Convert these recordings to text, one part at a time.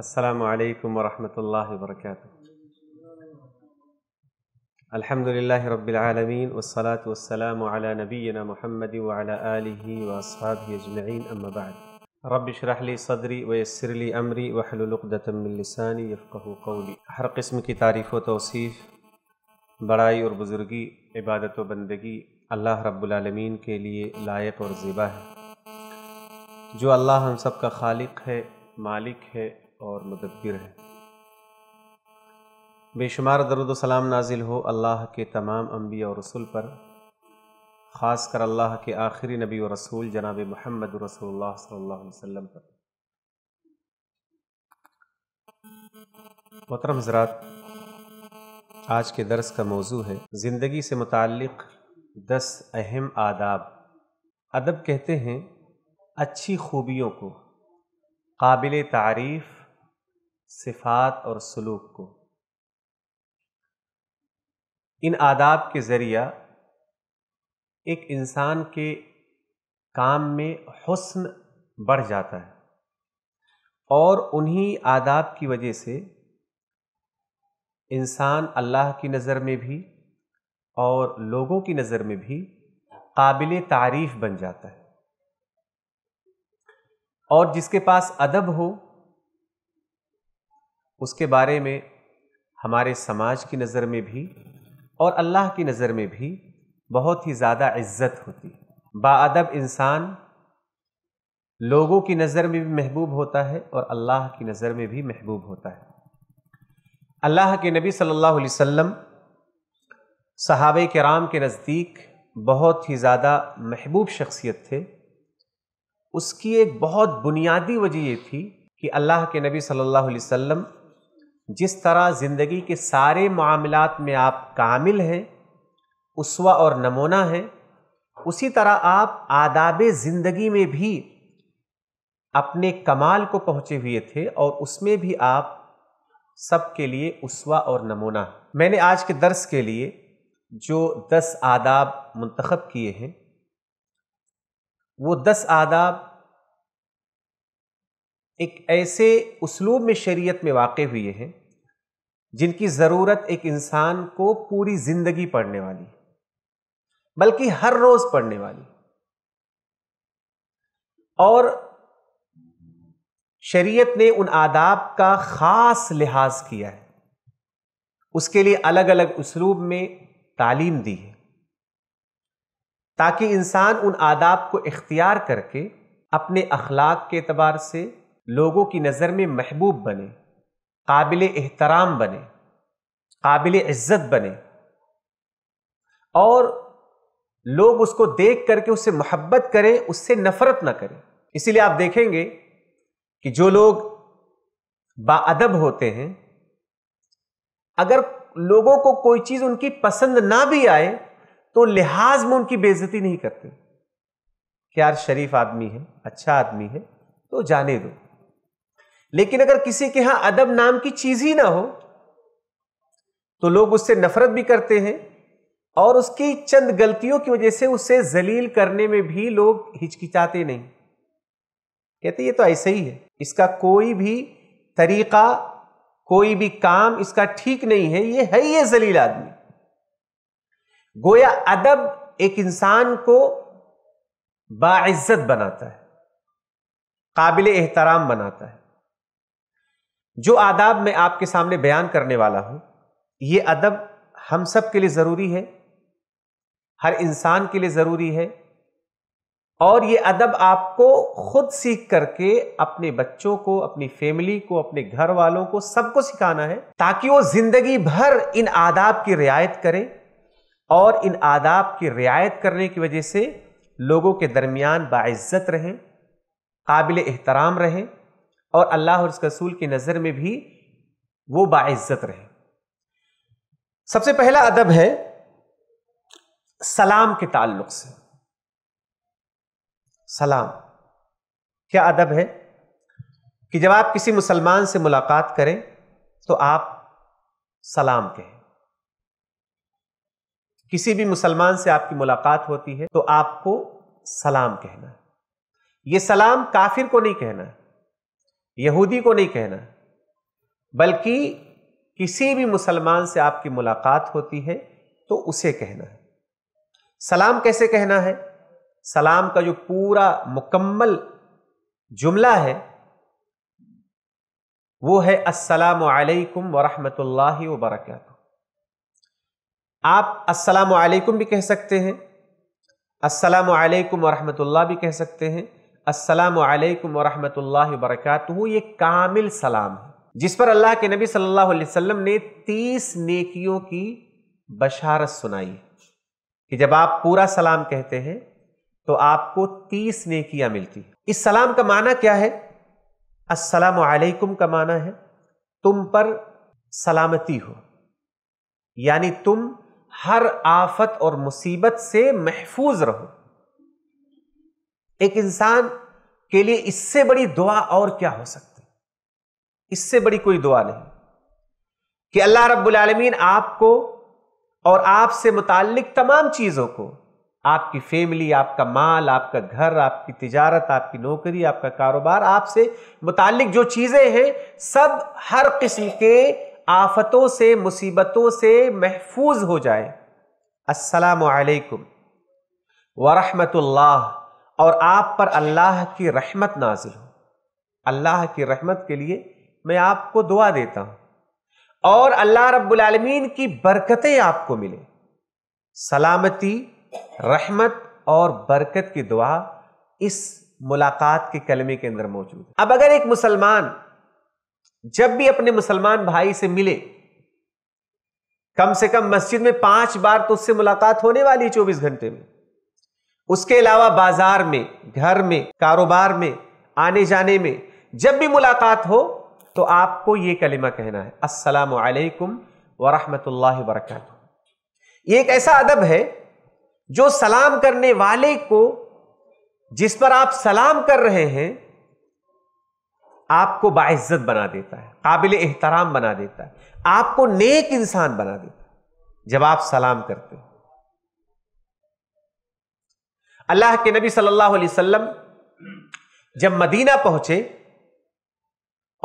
السلام عليكم ورحمة الله وبركاته الحمد لله رب العالمين والصلاة والسلام على نبينا محمد وعلى آله وأصحابه أجمعين أما بعد رب اشرح لي صدري ويسر لي أمري واحلل عقدة من لساني يفقه قولي हर किस्म की तारीफ़ व तोसीफ़ बड़ाई और बुज़ुर्गी इबादत व बंदगी अल्लाह रब्बुलमीन के लिए लायक और ज़िबा है जो अल्लाह हम सब का खालिक है मालिक है और मददगार है बेशुमार दरुद सलाम नाजिल हो अल्लाह के तमाम अम्बी और रसूल पर ख़ास कर अल्लाह के आखिरी नबी और रसूल जनाब महमद रसोल्ला वसम पर मोहतरम हजरात आज के दर्स का मौजू है ज़िंदगी से मुतक़ दस अहम आदाब अदब कहते हैं अच्छी खूबियों को काबिल तारीफ़ सिफात और सलूक को इन आदाब के ज़रिया एक इंसान के काम में हसन बढ़ जाता है और उन्हीं आदाब की वजह से इंसान अल्लाह की नज़र में भी और लोगों की नज़र में भी काबिल तारीफ बन जाता है और जिसके पास अदब हो उसके बारे में हमारे समाज की नज़र में भी और अल्लाह की नज़र में भी बहुत ही ज़्यादा इज्जत होती है बाअदब इंसान लोगों की नज़र में भी महबूब होता है और अल्लाह की नज़र में भी महबूब होता है अल्लाह के नबी सल्लल्लाहु अलैहि वसल्लम सहाब राम के नज़दीक बहुत ही ज़्यादा महबूब शख्सियत थे उसकी एक बहुत बुनियादी वजह ये थी कि अल्लाह के नबी सल्लल्लाहु अलैहि वसल्लम जिस तरह ज़िंदगी के सारे मामलों में आप कामिल हैं उसवा और नमूना हैं उसी तरह आप आदाब ज़िंदगी में भी अपने कमाल को पहुँचे हुए थे और उसमें भी आप सबके लिए उसवा और नमूना मैंने आज के दर्स के लिए जो दस आदाब मंतखब किए हैं वो दस आदाब एक ऐसे उसलूब में शरीयत में वाक़ हुए हैं जिनकी ज़रूरत एक इंसान को पूरी ज़िंदगी पढ़ने वाली बल्कि हर रोज़ पढ़ने वाली और शरीयत ने उन आदाब का ख़ास लिहाज किया है उसके लिए अलग अलग उसलूब में तालीम दी है ताकि इंसान उन आदाब को इख्तियार करके अपने अखलाक के अतबार से लोगों की नज़र में महबूब बने काबिल एहतराम बने काबिल इज्जत बने और लोग उसको देख करके उससे मोहब्बत करें उससे नफरत ना करें इसीलिए आप देखेंगे कि जो लोग बाअदब होते हैं अगर लोगों को कोई चीज उनकी पसंद ना भी आए तो लिहाज में उनकी बेइज्जती नहीं करते यार शरीफ आदमी है अच्छा आदमी है तो जाने दो लेकिन अगर किसी के यहां अदब नाम की चीज ही ना हो तो लोग उससे नफरत भी करते हैं और उसकी चंद गलतियों की वजह से उसे जलील करने में भी लोग हिचकिचाते नहीं कहते ये तो ऐसे ही है इसका कोई भी तरीका कोई भी काम इसका ठीक नहीं है ये है ये जलील आदमी गोया अदब एक इंसान को बाइज्जत बनाता है काबिल एहतराम बनाता है जो आदाब मैं आपके सामने बयान करने वाला हूं ये अदब हम सब के लिए ज़रूरी है हर इंसान के लिए ज़रूरी है और ये अदब आपको खुद सीख करके अपने बच्चों को अपनी फैमिली को अपने घर वालों को सबको सिखाना है ताकि वो ज़िंदगी भर इन आदाब की रियायत करें और इन आदाब की रियायत करने की वजह से लोगों के दरमियान बाइज्जत रहें काबिल एहतराम रहें और अल्लाह और रसूल की नज़र में भी वो बाज़्ज़त रहे सबसे पहला अदब है सलाम के ताल्लुक से सलाम क्या अदब है कि जब आप किसी मुसलमान से मुलाकात करें तो आप सलाम कहें किसी भी मुसलमान से आपकी मुलाकात होती है तो आपको सलाम कहना है यह सलाम काफिर को नहीं कहना है यहूदी को नहीं कहना बल्कि किसी भी मुसलमान से आपकी मुलाकात होती है तो उसे कहना है सलाम कैसे कहना है सलाम का जो पूरा मुकम्मल जुमला है वो है अस्सलाम वालेकुम व रहमतुल्लाहि व बरकातहू आप अस्सलाम वालेकुम भी कह सकते हैं अस्सलाम वालेकुम व रहमतुल्लाह भी कह सकते हैं असलकम वरहमल वरक ये कामिल सलाम है जिस पर अल्लाह के नबी सल्लल्लाहु अलैहि वसल्लम ने तीस नेकियों की बशारत सुनाई कि जब आप पूरा सलाम कहते हैं तो आपको तीस नेकियां मिलती इस सलाम का माना क्या है असलकम का माना है तुम पर सलामती हो यानी तुम हर आफत और मुसीबत से महफूज रहो एक इंसान के लिए इससे बड़ी दुआ और क्या हो सकती इससे बड़ी कोई दुआ नहीं कि अल्लाह रब्बुल रबालमीन आपको और आपसे मुतालिक तमाम चीज़ों को आपकी फैमिली आपका माल आपका घर आपकी तिजारत आपकी नौकरी आपका कारोबार आपसे मुतालिक जो चीज़ें हैं सब हर किस्म के आफतों से मुसीबतों से महफूज हो जाए असलकम वरहमतुल्लाह और आप पर अल्लाह की रहमत नाजिल हो अल्लाह की रहमत के लिए मैं आपको दुआ देता हूं और अल्लाह रब्बुल आलमीन की बरकतें आपको मिले सलामती रहमत और बरकत की दुआ इस मुलाकात के कलमे के अंदर मौजूद है अब अगर एक मुसलमान जब भी अपने मुसलमान भाई से मिले कम से कम मस्जिद में पांच बार तो उससे मुलाकात होने वाली है चौबीस घंटे में उसके अलावा बाजार में घर में कारोबार में आने जाने में जब भी मुलाकात हो तो आपको ये कलिमा कहना है असलकम वालेकुम वरहमतुल्लाहि ये एक ऐसा अदब है जो सलाम करने वाले को जिस पर आप सलाम कर रहे हैं आपको बाइज्जत बना देता है काबिल एहतराम बना देता है आपको नेक इंसान बना देता है जब आप सलाम करते हो अल्लाह के नबी सल्लल्लाहु अलैहि वसल्लम जब मदीना पहुंचे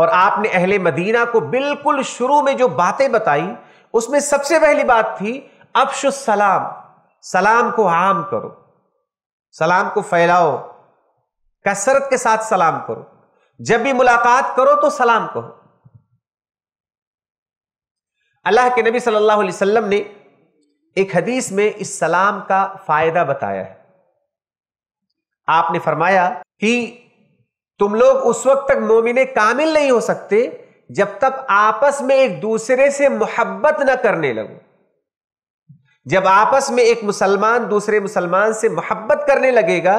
और आपने अहले मदीना को बिल्कुल शुरू में जो बातें बताई उसमें सबसे पहली बात थी अफश सलाम सलाम को आम करो सलाम को फैलाओ कसरत के साथ सलाम करो जब भी मुलाकात करो तो सलाम कहो अल्लाह के नबी सल्लल्लाहु अलैहि वसल्लम ने एक हदीस में इस सलाम का फायदा बताया है आपने फरमाया कि तुम लोग उस वक्त तक मोमिन कामिल नहीं हो सकते जब तक आपस में एक दूसरे से मोहब्बत ना करने लगो जब आपस में एक मुसलमान दूसरे मुसलमान से मोहब्बत करने लगेगा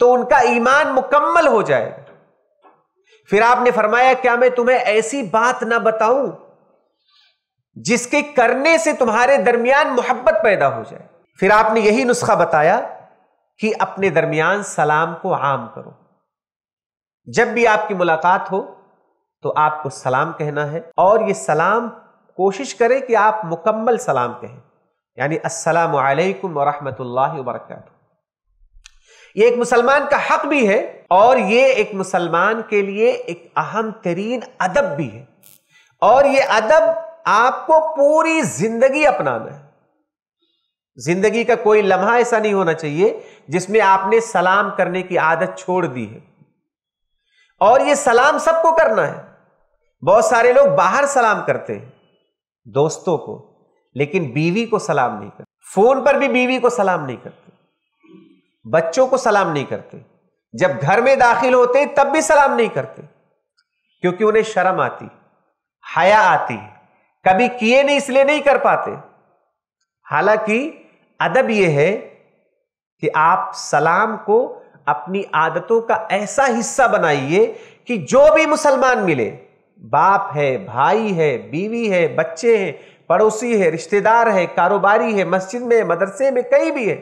तो उनका ईमान मुकम्मल हो जाएगा फिर आपने फरमाया क्या मैं तुम्हें ऐसी बात ना बताऊं जिसके करने से तुम्हारे दरमियान मोहब्बत पैदा हो जाए फिर आपने यही नुस्खा बताया कि अपने दरमियान सलाम को आम करो जब भी आपकी मुलाकात हो तो आपको सलाम कहना है और ये सलाम कोशिश करें कि आप मुकम्मल सलाम कहें यानी अस्सलाम वालेकुम वरहमतुल्लाहि वबरकatuh ये एक मुसलमान का हक भी है और ये एक मुसलमान के लिए एक अहम तरीन अदब भी है और ये अदब आपको पूरी जिंदगी अपनाना है जिंदगी का कोई लम्हा ऐसा नहीं होना चाहिए जिसमें आपने सलाम करने की आदत छोड़ दी है और ये सलाम सबको करना है बहुत सारे लोग बाहर सलाम करते हैं दोस्तों को लेकिन बीवी को सलाम नहीं करते फोन पर भी बीवी को सलाम नहीं करते बच्चों को सलाम नहीं करते जब घर में दाखिल होते तब भी सलाम नहीं करते क्योंकि उन्हें शर्म आती हया आती कभी किए नहीं इसलिए नहीं कर पाते हालांकि अदब यह है कि आप सलाम को अपनी आदतों का ऐसा हिस्सा बनाइए कि जो भी मुसलमान मिले बाप है भाई है बीवी है बच्चे हैं पड़ोसी है रिश्तेदार है कारोबारी है मस्जिद में मदरसे में कहीं भी है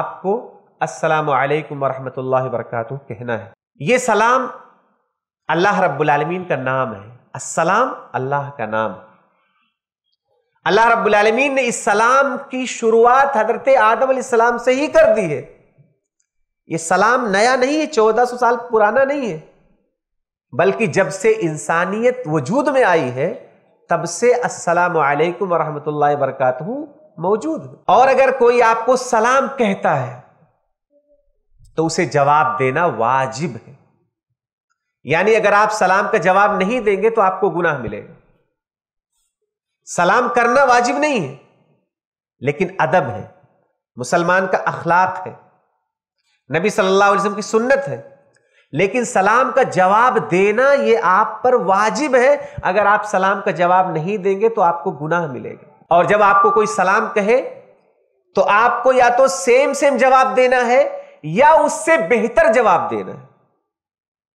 आपको अस्सलाम वालेकुम वरक कहना है ये सलाम अल्लाह रब्बुल आलमीन का नाम है अस्सलाम अल्लाह का नाम है अल्लाह रब्बुल ने इस सलाम की शुरुआत हजरत आदम सलाम से ही कर दी है ये सलाम नया नहीं है चौदह सौ साल पुराना नहीं है बल्कि जब से इंसानियत वजूद में आई है तब से अस्सलाम वालेकुम वरहमतुल्लाहि मौजूद है और अगर कोई आपको सलाम कहता है तो उसे जवाब देना वाजिब है यानी अगर आप सलाम का जवाब नहीं देंगे तो आपको गुनाह मिलेगा सलाम करना वाजिब नहीं है लेकिन अदब है मुसलमान का अखलाक है नबी सल्लल्लाहु अलैहि वसल्लम की सुन्नत है लेकिन सलाम का जवाब देना ये आप पर वाजिब है अगर आप सलाम का जवाब नहीं देंगे तो आपको गुनाह मिलेगा और जब आपको कोई सलाम कहे तो आपको या तो सेम सेम जवाब देना है या उससे बेहतर जवाब देना है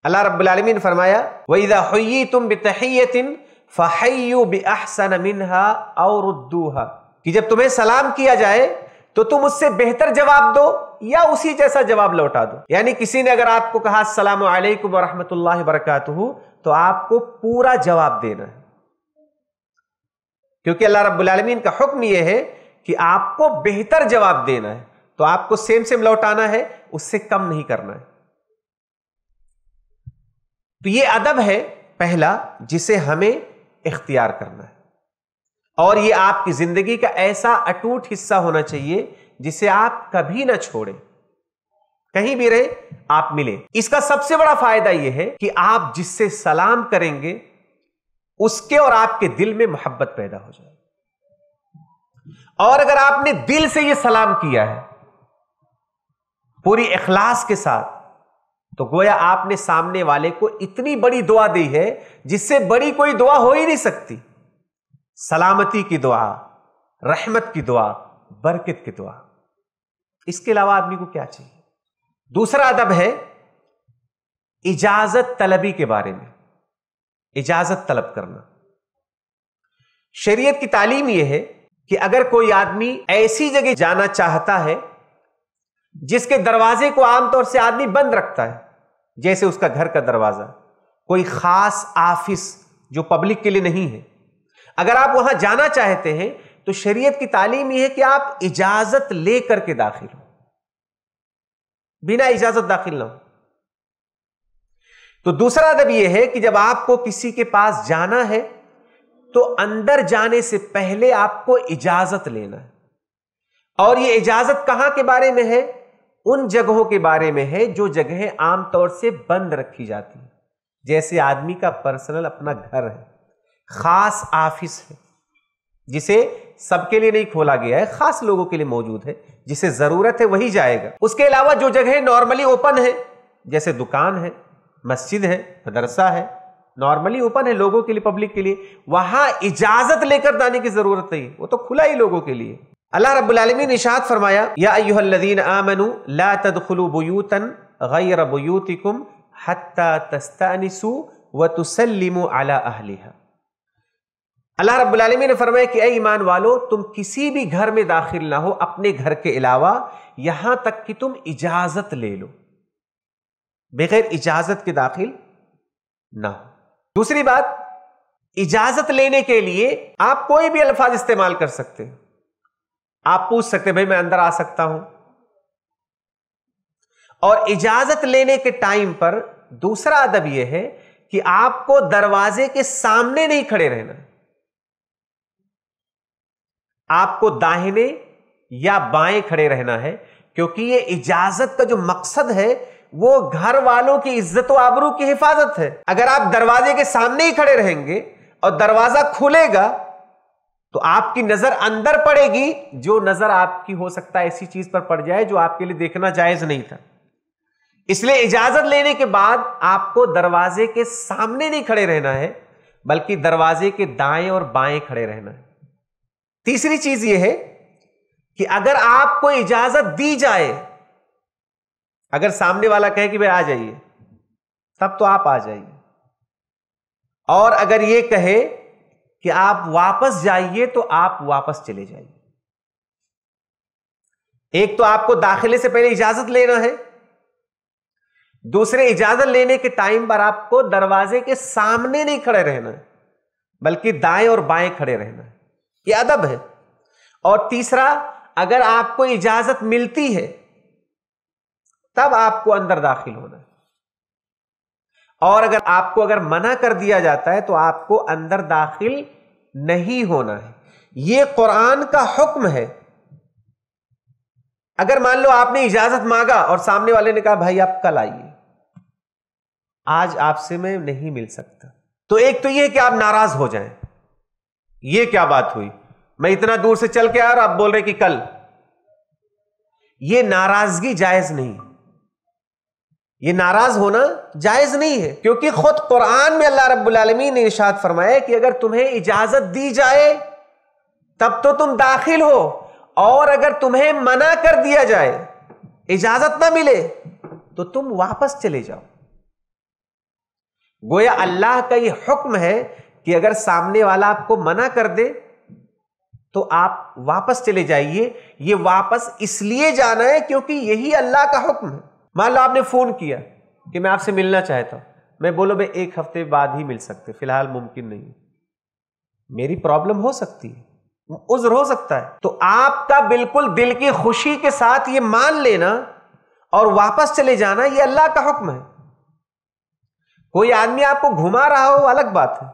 अल्लाह रब्बुल आलमीन फरमाया वईदा हुई तुम बितहियतिन फ़हयु अहसन मिनहा और उद्दूहा कि जब तुम्हें सलाम किया जाए तो तुम उससे बेहतर जवाब दो या उसी जैसा जवाब लौटा दो यानी किसी ने अगर आपको कहा असलम वरहमतुल्ला वरकत तो आपको पूरा जवाब देना है क्योंकि अल्लाह आलमीन का हुक्म यह है कि आपको बेहतर जवाब देना है तो आपको सेम सेम लौटाना है उससे कम नहीं करना है तो ये अदब है पहला जिसे हमें इख्तियार करना है और ये आपकी जिंदगी का ऐसा अटूट हिस्सा होना चाहिए जिसे आप कभी ना छोड़ें कहीं भी रहे आप मिले इसका सबसे बड़ा फायदा यह है कि आप जिससे सलाम करेंगे उसके और आपके दिल में मोहब्बत पैदा हो जाए और अगर आपने दिल से यह सलाम किया है पूरी इखलास के साथ तो गोया आपने सामने वाले को इतनी बड़ी दुआ दी है जिससे बड़ी कोई दुआ हो ही नहीं सकती सलामती की दुआ रहमत की दुआ बरकत की दुआ इसके अलावा आदमी को क्या चाहिए दूसरा अदब है इजाजत तलबी के बारे में इजाजत तलब करना शरीयत की तालीम यह है कि अगर कोई आदमी ऐसी जगह जाना चाहता है जिसके दरवाजे को आमतौर से आदमी बंद रखता है जैसे उसका घर का दरवाज़ा कोई ख़ास ऑफिस जो पब्लिक के लिए नहीं है अगर आप वहां जाना चाहते हैं तो शरीयत की तालीम यह है कि आप इजाज़त लेकर के दाखिल हो बिना इजाज़त दाखिल ना हो तो दूसरा अदब यह है कि जब आपको किसी के पास जाना है तो अंदर जाने से पहले आपको इजाजत लेना है और यह इजाजत कहां के बारे में है उन जगहों के बारे में है जो जगहें आमतौर से बंद रखी जाती हैं जैसे आदमी का पर्सनल अपना घर है खास ऑफिस है जिसे सबके लिए नहीं खोला गया है खास लोगों के लिए मौजूद है जिसे ज़रूरत है वही जाएगा उसके अलावा जो जगह नॉर्मली ओपन है जैसे दुकान है मस्जिद है मदरसा है नॉर्मली ओपन है लोगों के लिए पब्लिक के लिए वहां इजाज़त लेकर जाने की ज़रूरत नहीं वो तो खुला ही लोगों के लिए अल्लाह ने निशात फरमाया अल्लाह रब्लमी ने फरमाया कि ए ईमान वालो तुम किसी भी घर में दाखिल ना हो अपने घर के अलावा यहां तक कि तुम इजाजत ले लो बगैर इजाजत के दाखिल ना हो दूसरी बात इजाजत लेने के लिए आप कोई भी अल्फाज इस्तेमाल कर सकते हैं आप पूछ सकते भाई मैं अंदर आ सकता हूं और इजाजत लेने के टाइम पर दूसरा अदब यह है कि आपको दरवाजे के सामने नहीं खड़े रहना आपको दाहिने या बाएं खड़े रहना है क्योंकि ये इजाजत का जो मकसद है वो घर वालों की इज्जत आबरू की हिफाजत है अगर आप दरवाजे के सामने ही खड़े रहेंगे और दरवाजा खुलेगा तो आपकी नजर अंदर पड़ेगी जो नजर आपकी हो सकता है ऐसी चीज पर पड़ जाए जो आपके लिए देखना जायज नहीं था इसलिए इजाजत लेने के बाद आपको दरवाजे के सामने नहीं खड़े रहना है बल्कि दरवाजे के दाएं और बाएं खड़े रहना है तीसरी चीज यह है कि अगर आपको इजाजत दी जाए अगर सामने वाला कहे कि भाई आ जाइए तब तो आप आ जाइए और अगर ये कहे कि आप वापस जाइए तो आप वापस चले जाइए एक तो आपको दाखिले से पहले इजाजत लेना है दूसरे इजाजत लेने के टाइम पर आपको दरवाजे के सामने नहीं खड़े रहना है बल्कि दाएं और बाएं खड़े रहना है यह अदब है और तीसरा अगर आपको इजाजत मिलती है तब आपको अंदर दाखिल होना और अगर आपको अगर मना कर दिया जाता है तो आपको अंदर दाखिल नहीं होना है ये कुरान का हुक्म है अगर मान लो आपने इजाजत मांगा और सामने वाले ने कहा भाई आप कल आइए आज आपसे मैं नहीं मिल सकता तो एक तो यह कि आप नाराज हो जाएं यह क्या बात हुई मैं इतना दूर से चल के आ रहा आप बोल रहे कि कल यह नाराजगी जायज नहीं ये नाराज होना जायज नहीं है क्योंकि खुद कुरान में अल्लाह रब्बुल रबालमी ने इशाद फरमाया कि अगर तुम्हें इजाजत दी जाए तब तो तुम दाखिल हो और अगर तुम्हें मना कर दिया जाए इजाजत ना मिले तो तुम वापस चले जाओ गोया अल्लाह का यह हुक्म है कि अगर सामने वाला आपको मना कर दे तो आप वापस चले जाइए ये वापस इसलिए जाना है क्योंकि यही अल्लाह का हुक्म है मान लो आपने फ़ोन किया कि मैं आपसे मिलना चाहता हूँ मैं बोलो भाई एक हफ्ते बाद ही मिल सकते फिलहाल मुमकिन नहीं मेरी प्रॉब्लम हो सकती है उज्र हो सकता है तो आपका बिल्कुल दिल की खुशी के साथ ये मान लेना और वापस चले जाना ये अल्लाह का हुक्म है कोई आदमी आपको घुमा रहा हो अलग बात है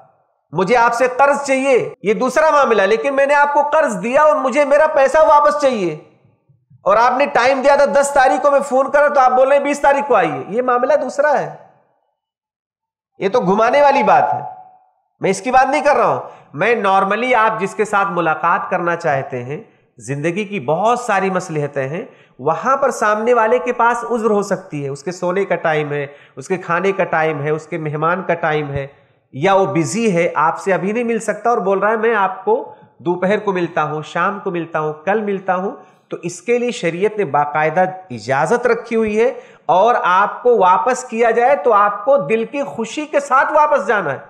मुझे आपसे कर्ज चाहिए ये दूसरा मामला लेकिन मैंने आपको कर्ज दिया और मुझे मेरा पैसा वापस चाहिए और आपने टाइम दिया था दस तारीख को मैं फोन करा तो आप बोल रहे बीस तारीख को आइए ये मामला दूसरा है ये तो घुमाने वाली बात है मैं इसकी बात नहीं कर रहा हूं मैं नॉर्मली आप जिसके साथ मुलाकात करना चाहते हैं जिंदगी की बहुत सारी मसलहतें हैं वहां पर सामने वाले के पास उज्र हो सकती है उसके सोने का टाइम है उसके खाने का टाइम है उसके मेहमान का टाइम है या वो बिजी है आपसे अभी नहीं मिल सकता और बोल रहा है मैं आपको दोपहर को मिलता हूं शाम को मिलता हूं कल मिलता हूं तो इसके लिए शरीयत ने बाकायदा इजाज़त रखी हुई है और आपको वापस किया जाए तो आपको दिल की खुशी के साथ वापस जाना है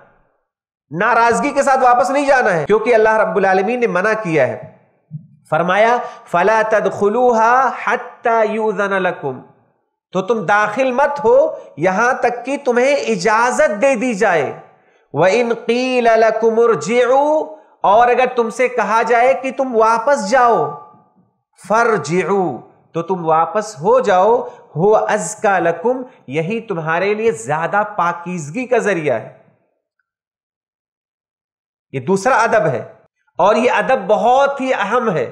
नाराजगी के साथ वापस नहीं जाना है क्योंकि अल्लाह रब्बुल आलमीन ने मना किया है फरमाया फला तदखलूहा हत्ता यूजन लकुम तो तुम दाखिल मत हो यहां तक कि तुम्हें इजाजत दे दी जाए व इन कील और अगर तुमसे कहा जाए कि तुम वापस जाओ फर तो तुम वापस हो जाओ हो अजका लकुम यही तुम्हारे लिए ज्यादा पाकिजगी का जरिया है ये दूसरा अदब है और ये अदब बहुत ही अहम है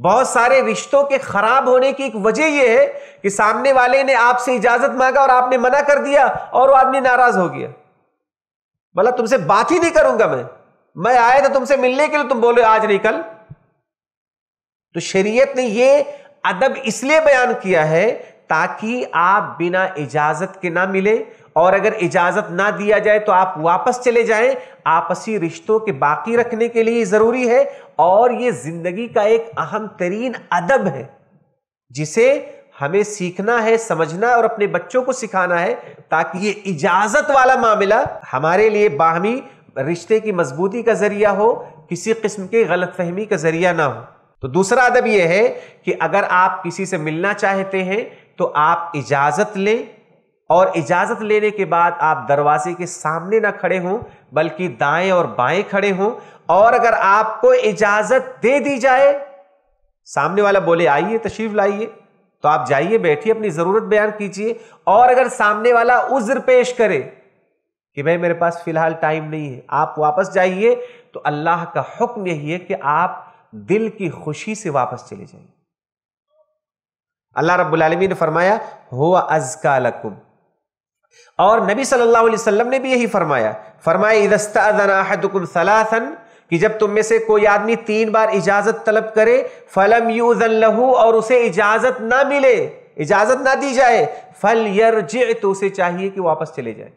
बहुत सारे रिश्तों के खराब होने की एक वजह यह है कि सामने वाले ने आपसे इजाजत मांगा और आपने मना कर दिया और वो आदमी नाराज हो गया बोला तुमसे बात ही नहीं करूंगा मैं मैं आया था तुमसे मिलने के लिए तुम बोले आज नहीं कल तो शरीयत ने ये अदब इसलिए बयान किया है ताकि आप बिना इजाजत के ना मिले और अगर इजाजत ना दिया जाए तो आप वापस चले जाएं आपसी रिश्तों के बाकी रखने के लिए जरूरी है और ये जिंदगी का एक अहम तरीन अदब है जिसे हमें सीखना है समझना और अपने बच्चों को सिखाना है ताकि ये इजाजत वाला मामला हमारे लिए बाहमी रिश्ते की मजबूती का जरिया हो किसी किस्म के गलतफहमी का जरिया ना हो तो दूसरा अदब यह है कि अगर आप किसी से मिलना चाहते हैं तो आप इजाज़त लें और इजाज़त लेने के बाद आप दरवाजे के सामने ना खड़े हों बल्कि दाएं और बाएं खड़े हों और अगर आपको इजाज़त दे दी जाए सामने वाला बोले आइए तशरीफ लाइए तो आप जाइए बैठिए अपनी ज़रूरत बयान कीजिए और अगर सामने वाला उज्र पेश करे कि भाई मेरे पास फ़िलहाल टाइम नहीं है आप वापस जाइए तो अल्लाह का हुक्म यही है कि आप दिल की खुशी से वापस चले जाइए अल्लाह रब्बुल आलमीन ने फरमाया हो अजका लकुम और नबी सल्लल्लाहु अलैहि वसल्लम ने भी यही फरमाया फरमाया सलासन कि जब तुम में से कोई आदमी तीन बार इजाजत तलब करे फलम यूजन लहू और उसे इजाजत ना मिले इजाजत ना दी जाए फल यर्ज तो उसे चाहिए कि वापस चले जाए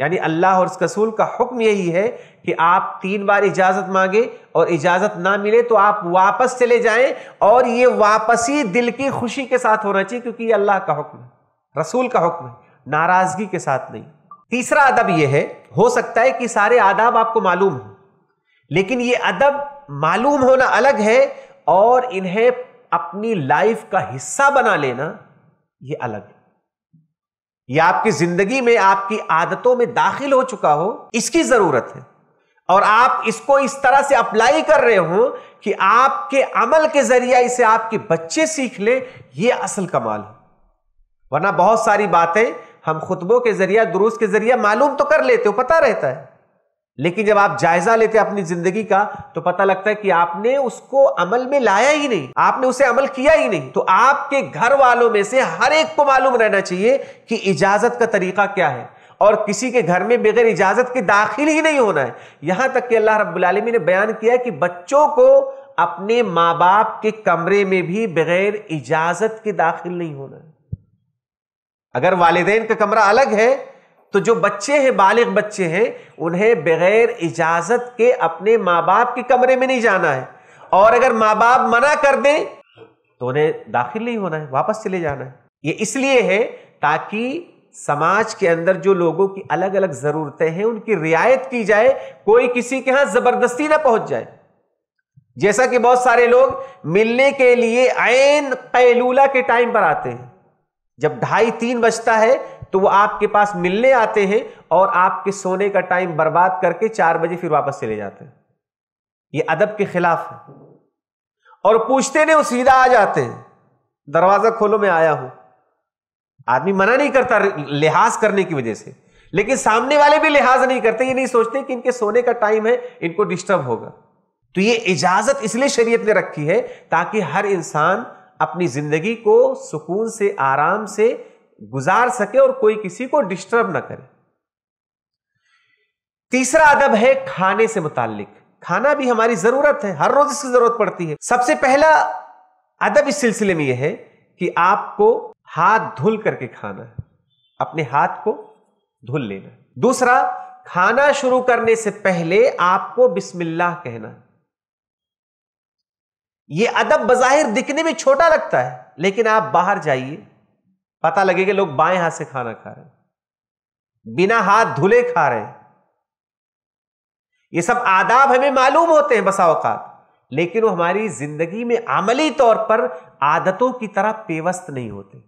यानी अल्लाह और रसूल का हुक्म यही है कि आप तीन बार इजाज़त मांगे और इजाज़त ना मिले तो आप वापस चले जाएं और ये वापसी दिल की खुशी के साथ होना चाहिए क्योंकि ये अल्लाह का हुक्म है रसूल का हुक्म है नाराज़गी के साथ नहीं तीसरा अदब ये है हो सकता है कि सारे आदाब आपको मालूम हो लेकिन ये अदब मालूम होना अलग है और इन्हें अपनी लाइफ का हिस्सा बना लेना ये अलग है या आपकी जिंदगी में आपकी आदतों में दाखिल हो चुका हो इसकी जरूरत है और आप इसको इस तरह से अप्लाई कर रहे हो कि आपके अमल के जरिए इसे आपके बच्चे सीख ले ये असल कमाल है वरना बहुत सारी बातें हम खुतबों के जरिए दुरुस्त के जरिए मालूम तो कर लेते हो पता रहता है लेकिन जब आप जायजा लेते हैं अपनी जिंदगी का तो पता लगता है कि आपने उसको अमल में लाया ही नहीं आपने उसे अमल किया ही नहीं तो आपके घर वालों में से हर एक को मालूम रहना चाहिए कि इजाजत का तरीका क्या है और किसी के घर में बगैर इजाजत के दाखिल ही नहीं होना है यहां तक कि अल्लाह रबी ने बयान किया कि बच्चों को अपने माँ बाप के कमरे में भी बगैर इजाजत के दाखिल नहीं होना है अगर वालदेन का कमरा अलग है तो जो बच्चे हैं बालिग बच्चे हैं उन्हें बगैर इजाज़त के अपने माँ बाप के कमरे में नहीं जाना है और अगर माँ बाप मना कर दें तो उन्हें दाखिल नहीं होना है वापस चले जाना है ये इसलिए है ताकि समाज के अंदर जो लोगों की अलग अलग ज़रूरतें हैं उनकी रियायत की जाए कोई किसी के यहां ज़बरदस्ती ना पहुंच जाए जैसा कि बहुत सारे लोग मिलने के लिए आयन कैलूला के टाइम पर आते हैं जब ढाई तीन बजता है तो वो आपके पास मिलने आते हैं और आपके सोने का टाइम बर्बाद करके चार बजे फिर वापस चले जाते हैं ये अदब के खिलाफ है और पूछते नहीं वो सीधा आ जाते हैं दरवाजा खोलो मैं आया हूं आदमी मना नहीं करता लिहाज करने की वजह से लेकिन सामने वाले भी लिहाज नहीं करते ये नहीं सोचते कि इनके सोने का टाइम है इनको डिस्टर्ब होगा तो ये इजाजत इसलिए शरीयत ने रखी है ताकि हर इंसान अपनी जिंदगी को सुकून से आराम से गुजार सके और कोई किसी को डिस्टर्ब ना करे तीसरा अदब है खाने से मुतालिक खाना भी हमारी जरूरत है हर रोज इसकी जरूरत पड़ती है सबसे पहला अदब इस सिलसिले में यह है कि आपको हाथ धुल करके खाना है अपने हाथ को धुल लेना दूसरा खाना शुरू करने से पहले आपको बिस्मिल्लाह कहना यह अदब बाहिर दिखने में छोटा लगता है लेकिन आप बाहर जाइए पता लगेगा लोग बाएं हाथ से खाना खा रहे हैं बिना हाथ धुले खा रहे हैं ये सब आदाब हमें मालूम होते हैं बसा औकात लेकिन वो हमारी जिंदगी में आमली तौर पर आदतों की तरह पेवस्त नहीं होते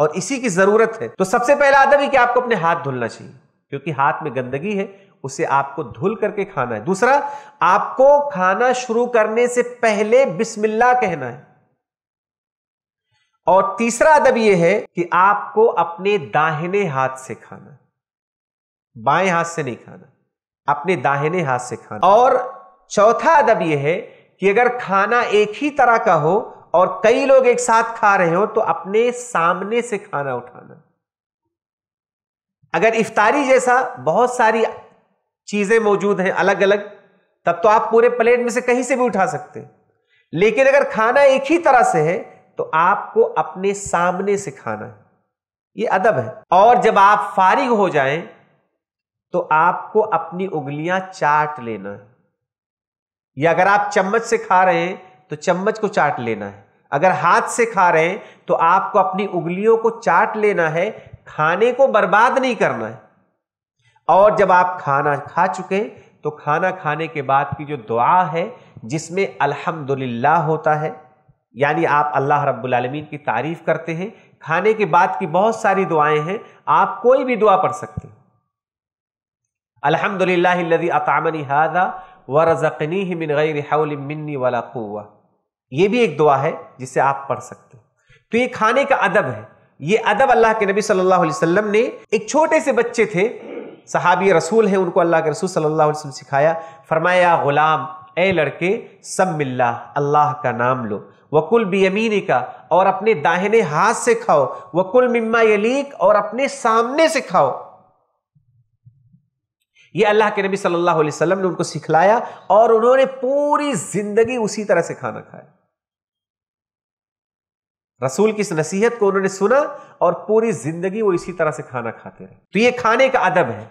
और इसी की जरूरत है तो सबसे पहला आदब है कि आपको अपने हाथ धुलना चाहिए क्योंकि हाथ में गंदगी है उसे आपको धुल करके खाना है दूसरा आपको खाना शुरू करने से पहले बिस्मिल्लाह कहना है और तीसरा अदब यह है कि आपको अपने दाहिने हाथ से खाना बाएं हाथ से नहीं खाना अपने दाहिने हाथ से खाना और चौथा अदब यह है कि अगर खाना एक ही तरह का हो और कई लोग एक साथ खा रहे हो तो अपने सामने से खाना उठाना अगर इफ्तारी जैसा बहुत सारी चीजें मौजूद हैं अलग अलग तब तो आप पूरे प्लेट में से कहीं से भी उठा सकते हैं लेकिन अगर खाना एक ही तरह से है तो आपको अपने सामने सिखाना है ये अदब है और जब आप फारिग हो जाएं तो आपको अपनी उंगलियां चाट लेना है या अगर आप चम्मच से खा रहे हैं तो चम्मच को चाट लेना है अगर हाथ से खा रहे हैं तो आपको अपनी उंगलियों को चाट लेना है खाने को बर्बाद नहीं करना है और जब आप खाना खा चुके तो खाना खाने के बाद की जो दुआ है जिसमें अल्हम्दुलिल्लाह होता है यानी आप अल्लाह रब्बुलमीन की तारीफ़ करते हैं खाने के बाद की बहुत सारी दुआएं हैं आप कोई भी दुआ पढ़ सकते हैं अलहमदिल्लादी अतामनी हादा व रज़नी ही मिन गैर मिन्नी वाला कुआ ये भी एक दुआ है जिसे आप पढ़ सकते हैं तो ये खाने का अदब है ये अदब अल्लाह के नबी सल्लल्लाहु अलैहि वसल्लम ने एक छोटे से बच्चे थे सहाबी रसूल हैं उनको अल्लाह के रसूल सल्लल्लाहु अलैहि वसल्लम सिखाया फरमाया गुलाम ए लड़के सब मिल्ला अल्लाह का नाम लो वकुल बियमीनी का और अपने दाहिने हाथ से खाओ वकुल मिम्मा यलीक और अपने सामने से खाओ ये अल्लाह के नबी सल्लल्लाहु अलैहि वसल्लम ने उनको सिखलाया और उन्होंने पूरी जिंदगी उसी तरह से खाना खाया रसूल की इस नसीहत को उन्होंने सुना और पूरी जिंदगी वो इसी तरह से खाना खाते रहे तो ये खाने का अदब है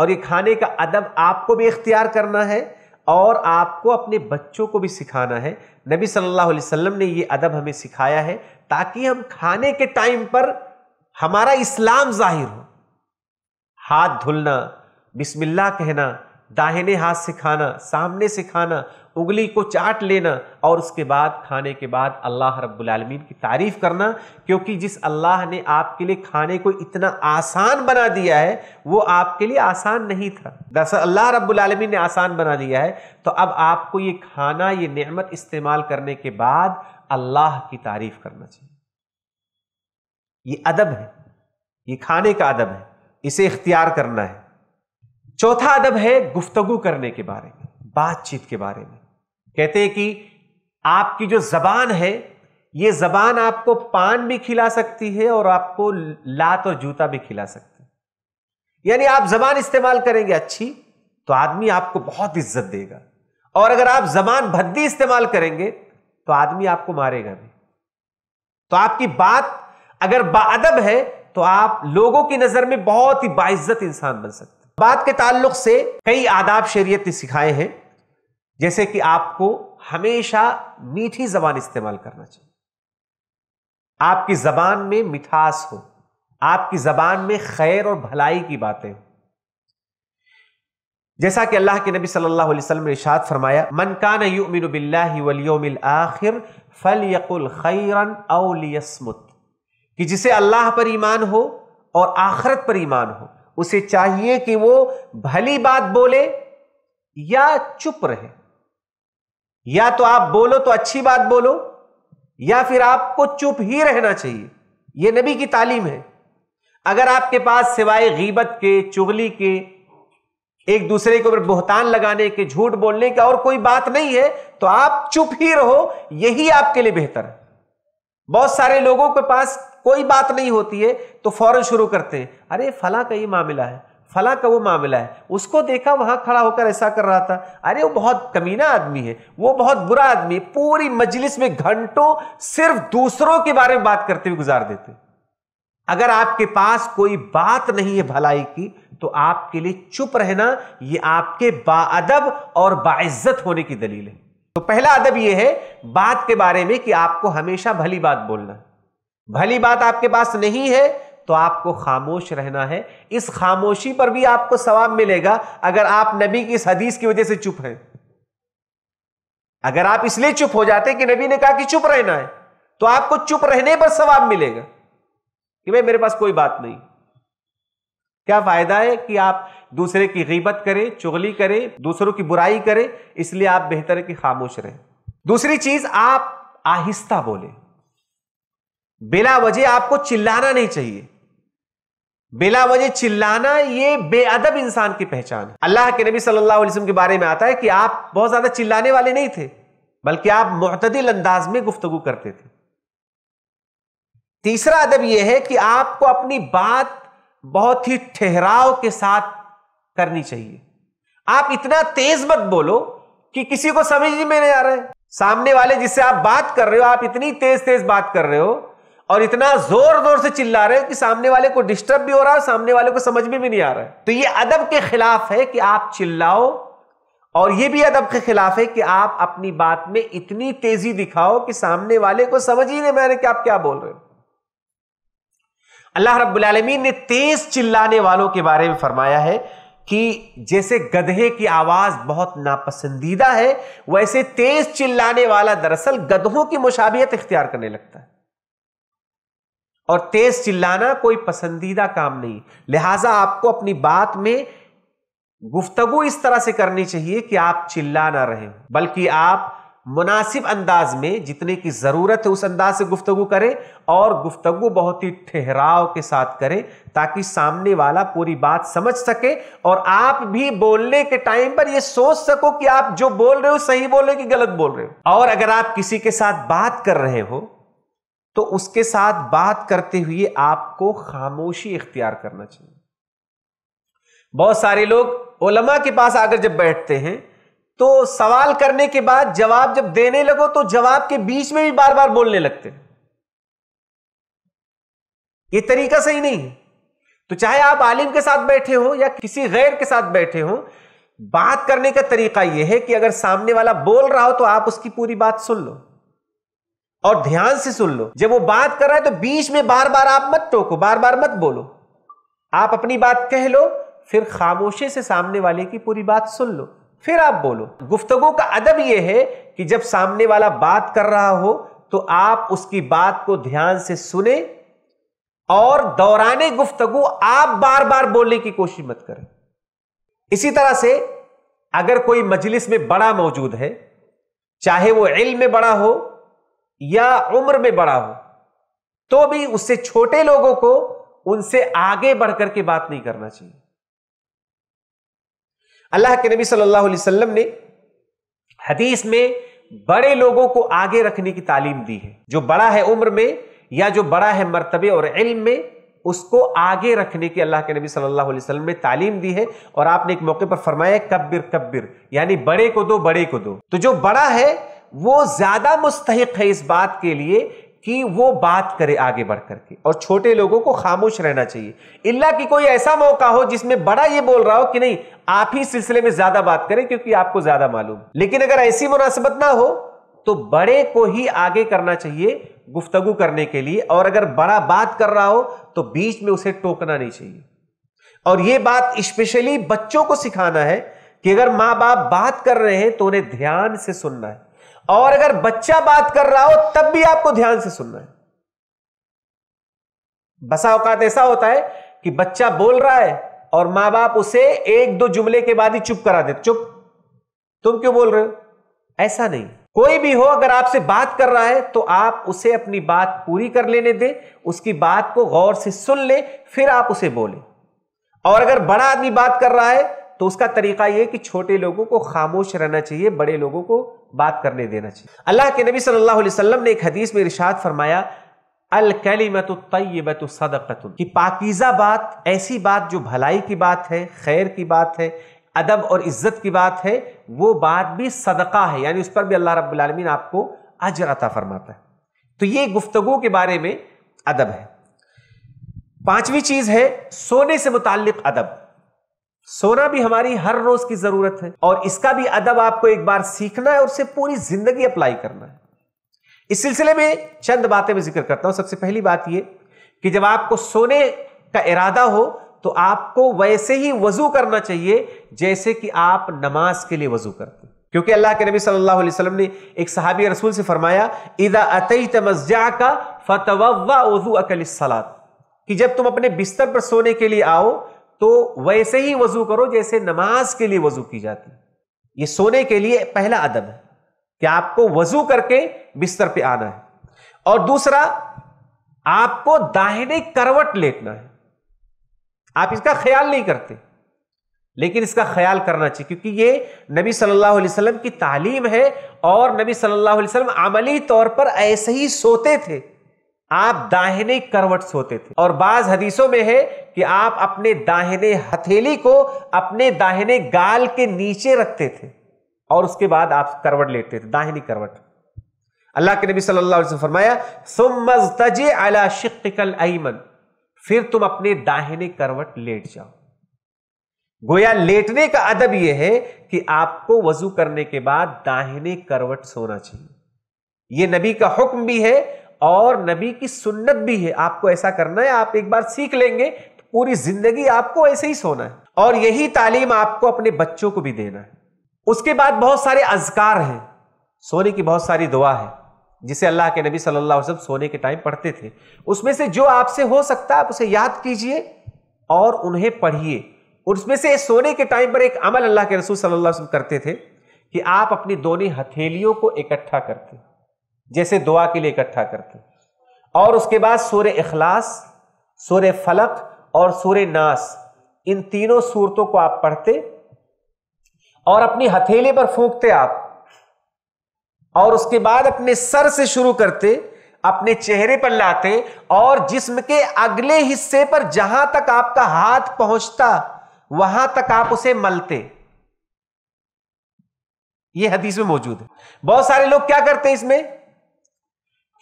और ये खाने का अदब आपको भी इख्तियार करना है और आपको अपने बच्चों को भी सिखाना है नबी सल्लल्लाहु अलैहि वसल्लम ने ये अदब हमें सिखाया है ताकि हम खाने के टाइम पर हमारा इस्लाम जाहिर हो हाथ धुलना बिस्मिल्लाह कहना दाहिने हाथ से खाना सामने से खाना उंगली को चाट लेना और उसके बाद खाने के बाद अल्लाह रब्बुलमीन की तारीफ़ करना क्योंकि जिस अल्लाह ने आपके लिए खाने को इतना आसान बना दिया है वो आपके लिए आसान नहीं था दरअसल अल्लाह रब्बुलमीन ने आसान बना दिया है तो अब आपको ये खाना ये नमत इस्तेमाल करने के बाद अल्लाह की तारीफ़ करना चाहिए ये अदब है ये खाने का अदब है इसे इख्तियार करना है चौथा अदब है गुफ्तगु करने के बारे में बातचीत के बारे में कहते हैं कि आपकी जो जबान है ये जबान आपको पान भी खिला सकती है और आपको लात और जूता भी खिला सकती है यानी आप जबान इस्तेमाल करेंगे अच्छी तो आदमी आपको बहुत इज्जत देगा और अगर आप जबान भद्दी इस्तेमाल करेंगे तो आदमी आपको मारेगा भी तो आपकी बात अगर बादब है तो आप लोगों की नजर में बहुत ही बाइज्जत इंसान बन सकते बात के ताल्लुक से कई आदाब शरीयत ने सिखाए हैं जैसे कि आपको हमेशा मीठी जबान इस्तेमाल करना चाहिए आपकी जबान में मिठास हो आपकी जबान में खैर और भलाई की बातें हो जैसा कि अल्लाह के नबी सल्लल्लाहु अलैहि वसल्लम ने इशाद फरमाया मन कान युमिन बिल्लाहि वल यौमिल आखिर फलयकुल खैरन औ लियस्मुत कि जिसे अल्लाह पर ईमान हो और आखरत पर ईमान हो उसे चाहिए कि वो भली बात बोले या चुप रहे या तो आप बोलो तो अच्छी बात बोलो या फिर आपको चुप ही रहना चाहिए यह नबी की तालीम है अगर आपके पास सिवाय गीबत के चुगली के एक दूसरे के ऊपर बोहतान लगाने के झूठ बोलने के और कोई बात नहीं है तो आप चुप ही रहो यही आपके लिए बेहतर है बहुत सारे लोगों के पास कोई बात नहीं होती है तो फौरन शुरू करते हैं अरे फला का ये मामला है फला का वो मामला है उसको देखा वहां खड़ा होकर ऐसा कर रहा था अरे वो बहुत कमीना आदमी है वो बहुत बुरा आदमी पूरी मजलिस में घंटों सिर्फ दूसरों के बारे में बात करते हुए गुजार देते अगर आपके पास कोई बात नहीं है भलाई की तो आपके लिए चुप रहना ये आपके बाअदब और बाइज्जत होने की दलील है तो पहला अदब यह है बात के बारे में कि आपको हमेशा भली बात बोलना भली बात आपके पास नहीं है तो आपको खामोश रहना है इस खामोशी पर भी आपको सवाब मिलेगा अगर आप नबी की इस हदीस की वजह से चुप हैं अगर आप इसलिए चुप हो जाते कि नबी ने कहा कि चुप रहना है तो आपको चुप रहने पर सवाब मिलेगा कि भाई मेरे पास कोई बात नहीं क्या फायदा है कि आप दूसरे की गीबत करें चुगली करें दूसरों की बुराई करें इसलिए आप बेहतर है कि खामोश रहें दूसरी चीज आप आहिस्ता बोले बिना वजह आपको चिल्लाना नहीं चाहिए बिला वजह चिल्लाना ये बेअदब इंसान की पहचान है अल्लाह के नबी सल्लल्लाहु अलैहि वसल्लम के बारे में आता है कि आप बहुत ज्यादा चिल्लाने वाले नहीं थे बल्कि आप मतदिल अंदाज में गुफ्तगु करते थे तीसरा अदब यह है कि आपको अपनी बात बहुत ही ठहराव के साथ करनी चाहिए आप इतना तेज मत बोलो कि किसी को समझ में नहीं आ रहा है सामने वाले जिससे आप बात कर रहे हो आप इतनी तेज तेज बात कर रहे हो और इतना जोर जोर से चिल्ला रहे हो कि सामने वाले को डिस्टर्ब भी हो रहा है सामने वाले को समझ में भी नहीं आ रहा है तो ये अदब के खिलाफ है कि आप चिल्लाओ और ये भी अदब के खिलाफ है कि आप अपनी बात में इतनी तेजी दिखाओ कि सामने वाले को समझ ही नहीं मैंने कि आप क्या बोल रहे हो अल्लाह रब्बुल ने तेज चिल्लाने वालों के बारे में फरमाया है कि जैसे गधे की आवाज बहुत नापसंदीदा है वैसे तेज चिल्लाने वाला दरअसल गधों की मुशाबियत इख्तियार करने लगता है और तेज चिल्लाना कोई पसंदीदा काम नहीं लिहाजा आपको अपनी बात में गुफ्तगु इस तरह से करनी चाहिए कि आप चिल्ला ना रहे बल्कि आप मुनासिब अंदाज में जितने की ज़रूरत है उस अंदाज से गुफ्तगु करें और गुफ्तगु बहुत ही ठहराव के साथ करें ताकि सामने वाला पूरी बात समझ सके और आप भी बोलने के टाइम पर यह सोच सको कि आप जो बोल रहे हो सही बोल रहे हो कि गलत बोल रहे हो और अगर आप किसी के साथ बात कर रहे हो तो उसके साथ बात करते हुए आपको खामोशी इख्तियार करना चाहिए बहुत सारे लोग ओलमा के पास आकर जब बैठते हैं तो सवाल करने के बाद जवाब जब देने लगो तो जवाब के बीच में भी बार बार बोलने लगते हैं ये तरीका सही नहीं है तो चाहे आप आलिम के साथ बैठे हो या किसी गैर के साथ बैठे हो बात करने का तरीका यह है कि अगर सामने वाला बोल रहा हो तो आप उसकी पूरी बात सुन लो और ध्यान से सुन लो जब वो बात कर रहा है तो बीच में बार बार आप मत टोको बार बार मत बोलो आप अपनी बात कह लो फिर खामोशी से सामने वाले की पूरी बात सुन लो फिर आप बोलो गुफ्तगु का अदब यह है कि जब सामने वाला बात कर रहा हो तो आप उसकी बात को ध्यान से सुने और दौराने गुफ्तगु आप बार बार बोलने की कोशिश मत करें इसी तरह से अगर कोई मजलिस में बड़ा मौजूद है चाहे वो इल्म में बड़ा हो या उम्र में बड़ा हो तो भी उससे छोटे लोगों को उनसे आगे बढ़कर के बात नहीं करना चाहिए अल्लाह के नबी सल्लल्लाहु अलैहि वसल्लम ने हदीस में बड़े लोगों को आगे रखने की तालीम दी है जो बड़ा है उम्र में या जो बड़ा है मर्तबे और इल्म में उसको आगे रखने की अल्लाह के नबी सल्लल्लाहु अलैहि वसल्लम ने तालीम दी है और आपने एक मौके पर फरमाया कब्बिर कब्बिर यानी बड़े को दो बड़े को दो तो जो बड़ा है वो ज्यादा मुस्तक है इस बात के लिए कि वो बात करे आगे बढ़ करके और छोटे लोगों को खामोश रहना चाहिए इल्ला कि कोई ऐसा मौका हो जिसमें बड़ा ये बोल रहा हो कि नहीं आप ही सिलसिले में ज्यादा बात करें क्योंकि आपको ज्यादा मालूम लेकिन अगर ऐसी मुनासिबत ना हो तो बड़े को ही आगे करना चाहिए गुफ्तगु करने के लिए और अगर बड़ा बात कर रहा हो तो बीच में उसे टोकना नहीं चाहिए और ये बात स्पेशली बच्चों को सिखाना है कि अगर माँ बाप बात कर रहे हैं तो उन्हें ध्यान से सुनना है और अगर बच्चा बात कर रहा हो तब भी आपको ध्यान से सुनना है बसा औकात ऐसा होता है कि बच्चा बोल रहा है और मां बाप उसे एक दो जुमले के बाद ही चुप करा देते चुप तुम क्यों बोल रहे हो ऐसा नहीं कोई भी हो अगर आपसे बात कर रहा है तो आप उसे अपनी बात पूरी कर लेने दे उसकी बात को गौर से सुन ले फिर आप उसे बोले और अगर बड़ा आदमी बात कर रहा है तो उसका तरीका यह कि छोटे लोगों को खामोश रहना चाहिए बड़े लोगों को बात करने देना चाहिए अल्लाह के नबी सल्लल्लाहु अलैहि वसल्लम ने एक हदीस में इरशाद फरमाया अल कलीमत तयबत सदकतुन कि पाकिज़ा बात ऐसी बात जो भलाई की बात है खैर की बात है अदब और इज्जत की बात है वो बात भी सदका है यानी उस पर भी अल्लाह रब्बुल आपको अजर अता फरमाता है तो ये गुफ्तगु के बारे में अदब है पांचवी चीज़ है सोने से मुतालिक अदब सोना भी हमारी हर रोज की जरूरत है और इसका भी अदब आपको एक बार सीखना है और उसे पूरी जिंदगी अप्लाई करना है इस सिलसिले में चंद बातें मैं जिक्र करता हूं सबसे पहली बात यह कि जब आपको सोने का इरादा हो तो आपको वैसे ही वजू करना चाहिए जैसे कि आप नमाज के लिए वजू करते क्योंकि अल्लाह के नबी सल्लल्लाहु अलैहि वसल्लम ने एक सहाबी रसूल से फरमाया इदा का फतवा वजू कि जब तुम अपने बिस्तर पर सोने के लिए आओ तो वैसे ही वजू करो जैसे नमाज के लिए वजू की जाती ये सोने के लिए पहला अदब है कि आपको वजू करके बिस्तर पे आना है और दूसरा आपको दाहिने करवट लेटना है आप इसका ख्याल नहीं करते लेकिन इसका ख्याल करना चाहिए क्योंकि ये नबी सल्लल्लाहु अलैहि वसल्लम की तालीम है और नबी सल्लल्लाहु अलैहि वसल्लम अमली तौर पर ऐसे ही सोते थे आप दाहिने करवट सोते थे और बाज हदीसों में है कि आप अपने दाहिने हथेली को अपने दाहिने गाल के नीचे रखते थे और उसके बाद आप करवट लेते थे दाहिनी करवट अल्लाह के नबी सल्लल्लाहु अलैहि वसल्लम फरमाया सुमज अला फिर तुम अपने दाहिने करवट लेट जाओ गोया लेटने का अदब यह है कि आपको वजू करने के बाद दाहिने करवट सोना चाहिए यह नबी का हुक्म भी है और नबी की सुन्नत भी है आपको ऐसा करना है आप एक बार सीख लेंगे पूरी जिंदगी आपको ऐसे ही सोना है और यही तालीम आपको अपने बच्चों को भी देना है उसके बाद बहुत सारे अजकार हैं सोने की बहुत सारी दुआ है जिसे अल्लाह के नबी सल्लल्लाहु अलैहि वसल्लम सोने के टाइम पढ़ते थे उसमें से जो आपसे हो सकता है आप उसे याद कीजिए और उन्हें पढ़िए और उसमें से सोने के टाइम पर एक अमल अल्लाह के रसूल सल्लल्लाहु अलैहि वसल्लम करते थे कि आप अपनी दोनों हथेलियों को इकट्ठा करते जैसे दुआ के लिए इकट्ठा करते और उसके बाद सोर इखलास सोर फलक और सूर्य नास इन तीनों सूरतों को आप पढ़ते और अपनी हथेली पर फूकते आप और उसके बाद अपने सर से शुरू करते अपने चेहरे पर लाते और जिस्म के अगले हिस्से पर जहां तक आपका हाथ पहुंचता वहां तक आप उसे मलते यह हदीस में मौजूद है बहुत सारे लोग क्या करते हैं इसमें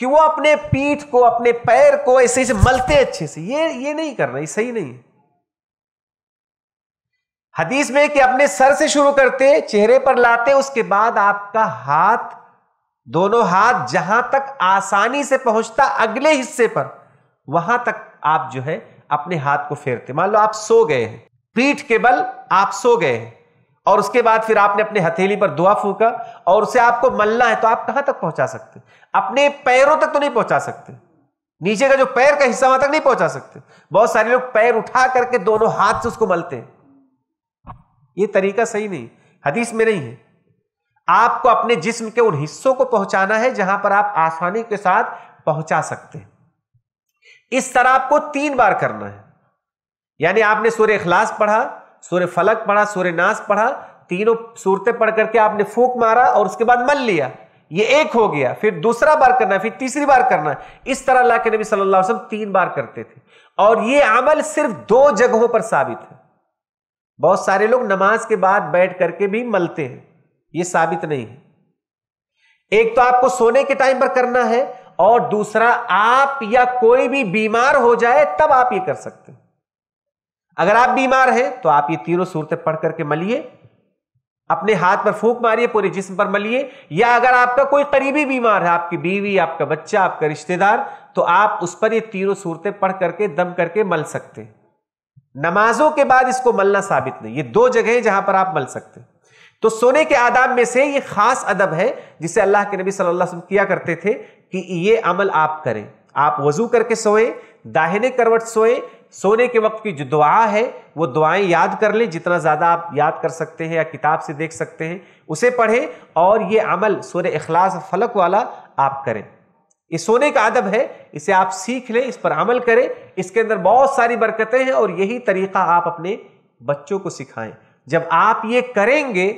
कि वो अपने पीठ को अपने पैर को ऐसे ऐसे मलते अच्छे से ये ये नहीं करना ये सही नहीं है हदीस में कि अपने सर से शुरू करते चेहरे पर लाते उसके बाद आपका हाथ दोनों हाथ जहां तक आसानी से पहुंचता अगले हिस्से पर वहां तक आप जो है अपने हाथ को फेरते मान लो आप सो गए हैं पीठ के बल आप सो गए हैं और उसके बाद फिर आपने अपने हथेली पर दुआ फूका और उसे आपको मलना है तो आप कहां तक पहुंचा सकते अपने पैरों तक तो नहीं पहुंचा सकते नीचे का जो पैर का हिस्सा वहां तक नहीं पहुंचा सकते बहुत सारे लोग पैर उठा करके दोनों हाथ से उसको मलते हैं ये तरीका सही नहीं हदीस में नहीं है आपको अपने जिस्म के उन हिस्सों को पहुंचाना है जहां पर आप आसानी के साथ पहुंचा सकते हैं इस तरह आपको तीन बार करना है यानी आपने सूर्य अखलास पढ़ा सूर्य फलक पढ़ा सूर्य नाश पढ़ा तीनों सूरतें पढ़ करके आपने फूक मारा और उसके बाद मल लिया ये एक हो गया फिर दूसरा बार करना फिर तीसरी बार करना इस तरह अल्लाह के नबी सल्लल्लाहु अलैहि वसल्लम तीन बार करते थे और ये अमल सिर्फ दो जगहों पर साबित है बहुत सारे लोग नमाज के बाद बैठ करके भी मलते हैं ये साबित नहीं है एक तो आपको सोने के टाइम पर करना है और दूसरा आप या कोई भी बीमार हो जाए तब आप ये कर सकते हैं अगर आप बीमार हैं तो आप ये तीनों सूरतें पढ़ करके मलिए अपने हाथ पर फूक मारिए पूरे जिस्म पर मलिए या अगर आपका कोई करीबी बीमार है आपकी बीवी आपका बच्चा आपका रिश्तेदार तो आप उस पर ये तीनों सूरतें पढ़ करके दम करके मल सकते नमाजों के बाद इसको मलना साबित नहीं ये दो जगह जहां पर आप मल सकते तो सोने के आदाब में से ये खास अदब है जिसे अल्लाह के नबी सल्लल्लाहु अलैहि वसल्लम किया करते थे कि ये अमल आप करें आप वजू करके सोए दाहिने करवट सोए सोने के वक्त की जो दुआ है वो दुआएं याद कर लें जितना ज़्यादा आप याद कर सकते हैं या किताब से देख सकते हैं उसे पढ़ें और ये अमल सोने अखलास फलक वाला आप करें ये सोने का अदब है इसे आप सीख लें इस पर अमल करें इसके अंदर बहुत सारी बरकतें हैं और यही तरीका आप अपने बच्चों को सिखाएं जब आप ये करेंगे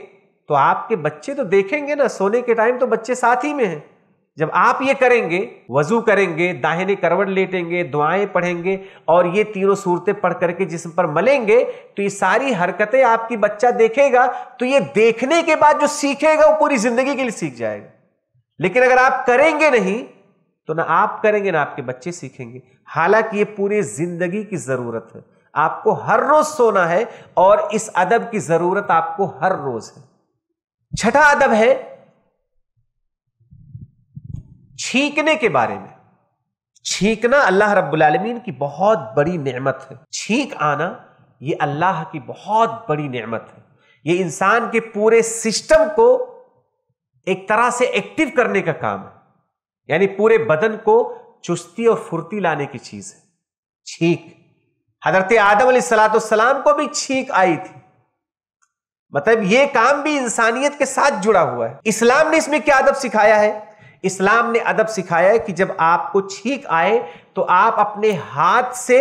तो आपके बच्चे तो देखेंगे ना सोने के टाइम तो बच्चे साथ ही में हैं जब आप ये करेंगे वजू करेंगे दाहिने करवट लेटेंगे दुआएं पढ़ेंगे और ये तीनों सूरतें पढ़ करके जिसम पर मलेंगे तो ये सारी हरकतें आपकी बच्चा देखेगा तो ये देखने के बाद जो सीखेगा वो पूरी जिंदगी के लिए सीख जाएगा लेकिन अगर आप करेंगे नहीं तो ना आप करेंगे ना आपके बच्चे सीखेंगे हालांकि ये पूरी जिंदगी की जरूरत है आपको हर रोज सोना है और इस अदब की जरूरत आपको हर रोज है छठा अदब है छींकने के बारे में छींकना अल्लाह रब्बुल आलमीन की बहुत बड़ी नेमत है छींक आना ये अल्लाह की बहुत बड़ी नेमत है ये इंसान के पूरे सिस्टम को एक तरह से एक्टिव करने का काम है यानी पूरे बदन को चुस्ती और फुर्ती लाने की चीज है छींक हजरत आदम सलाम को भी छींक आई थी मतलब ये काम भी इंसानियत के साथ जुड़ा हुआ है इस्लाम ने इसमें क्या अदब सिखाया है इस्लाम ने अदब सिखाया है कि जब आपको छींक आए तो आप अपने हाथ से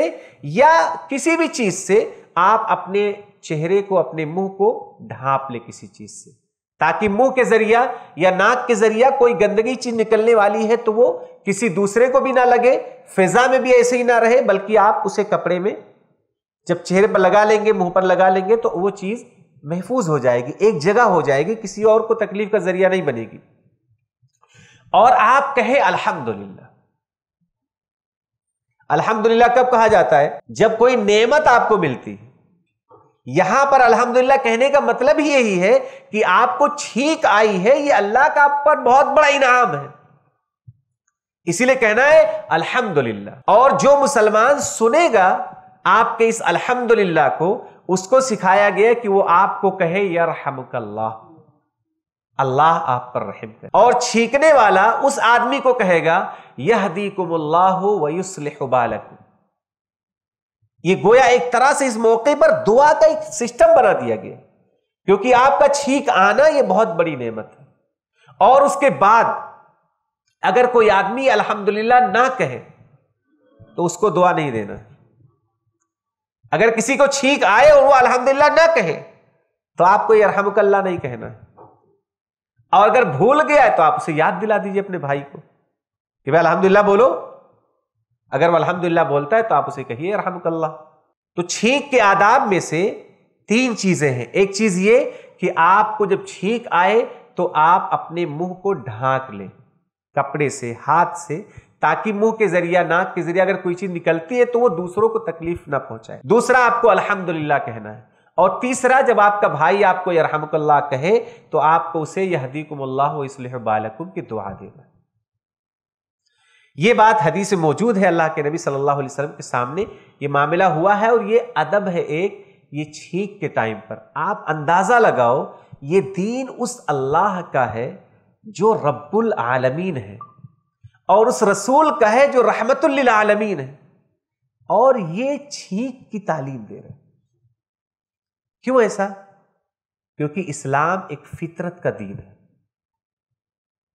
या किसी भी चीज से आप अपने चेहरे को अपने मुंह को ढांप ले किसी चीज से ताकि मुंह के जरिया या नाक के जरिया कोई गंदगी चीज निकलने वाली है तो वो किसी दूसरे को भी ना लगे फिजा में भी ऐसे ही ना रहे बल्कि आप उसे कपड़े में जब चेहरे पर लगा लेंगे मुंह पर लगा लेंगे तो वो चीज महफूज हो जाएगी एक जगह हो जाएगी किसी और को तकलीफ का जरिया नहीं बनेगी और आप कहे अल्हम्दुलिल्लाह अल्हम्दुलिल्लाह कब कहा जाता है जब कोई नेमत आपको मिलती है यहां पर अल्हम्दुलिल्लाह कहने का मतलब ही यही है कि आपको छींक आई है ये अल्लाह का आप पर बहुत बड़ा इनाम है इसीलिए कहना है अल्हम्दुलिल्लाह और जो मुसलमान सुनेगा आपके इस अल्हम्दुलिल्लाह को उसको सिखाया गया कि वो आपको कहे यरहमकल्लाह अल्लाह आप पर रहम कर और छींकने वाला उस आदमी को कहेगा यह दी कुमल्लाबालकुम ये गोया एक तरह से इस मौके पर दुआ का एक सिस्टम बना दिया गया क्योंकि आपका छींक आना ये बहुत बड़ी नेमत है और उसके बाद अगर कोई आदमी अल्हम्दुलिल्लाह ना कहे तो उसको दुआ नहीं देना अगर किसी को छींक आए और वो अल्हम्दुलिल्लाह ना कहे तो आपको यह अरहमकल्ला नहीं कहना है और अगर भूल गया है तो आप उसे याद दिला दीजिए अपने भाई को कि भाई अलहमदिल्ला बोलो अगर वह अलहमदिल्ला बोलता है तो आप उसे कहिए रहमकल्ला तो छींक के आदाब में से तीन चीजें हैं एक चीज ये कि आपको जब छींक आए तो आप अपने मुंह को ढांक लें कपड़े से हाथ से ताकि मुंह के जरिए नाक के जरिए अगर कोई चीज निकलती है तो वो दूसरों को तकलीफ ना पहुंचाए दूसरा आपको अल्हम्दुलिल्लाह कहना है और तीसरा जब आपका भाई आपको यरहमकल्ला कहे तो आपको उसे यह इसलिए बालकुम की दुआ देना ये बात हदीस मौजूद है अल्लाह के नबी सल्लल्लाहु अलैहि वसल्लम के सामने ये मामला हुआ है और ये अदब है एक ये छींक के टाइम पर आप अंदाज़ा लगाओ ये दीन उस अल्लाह का है जो रब्बुल आलमीन है और उस रसूल का है जो रहमतुल्लिल आलमीन है और ये छींक की तालीम दे रहे हैं क्यों ऐसा क्योंकि इस्लाम एक फितरत का दीन है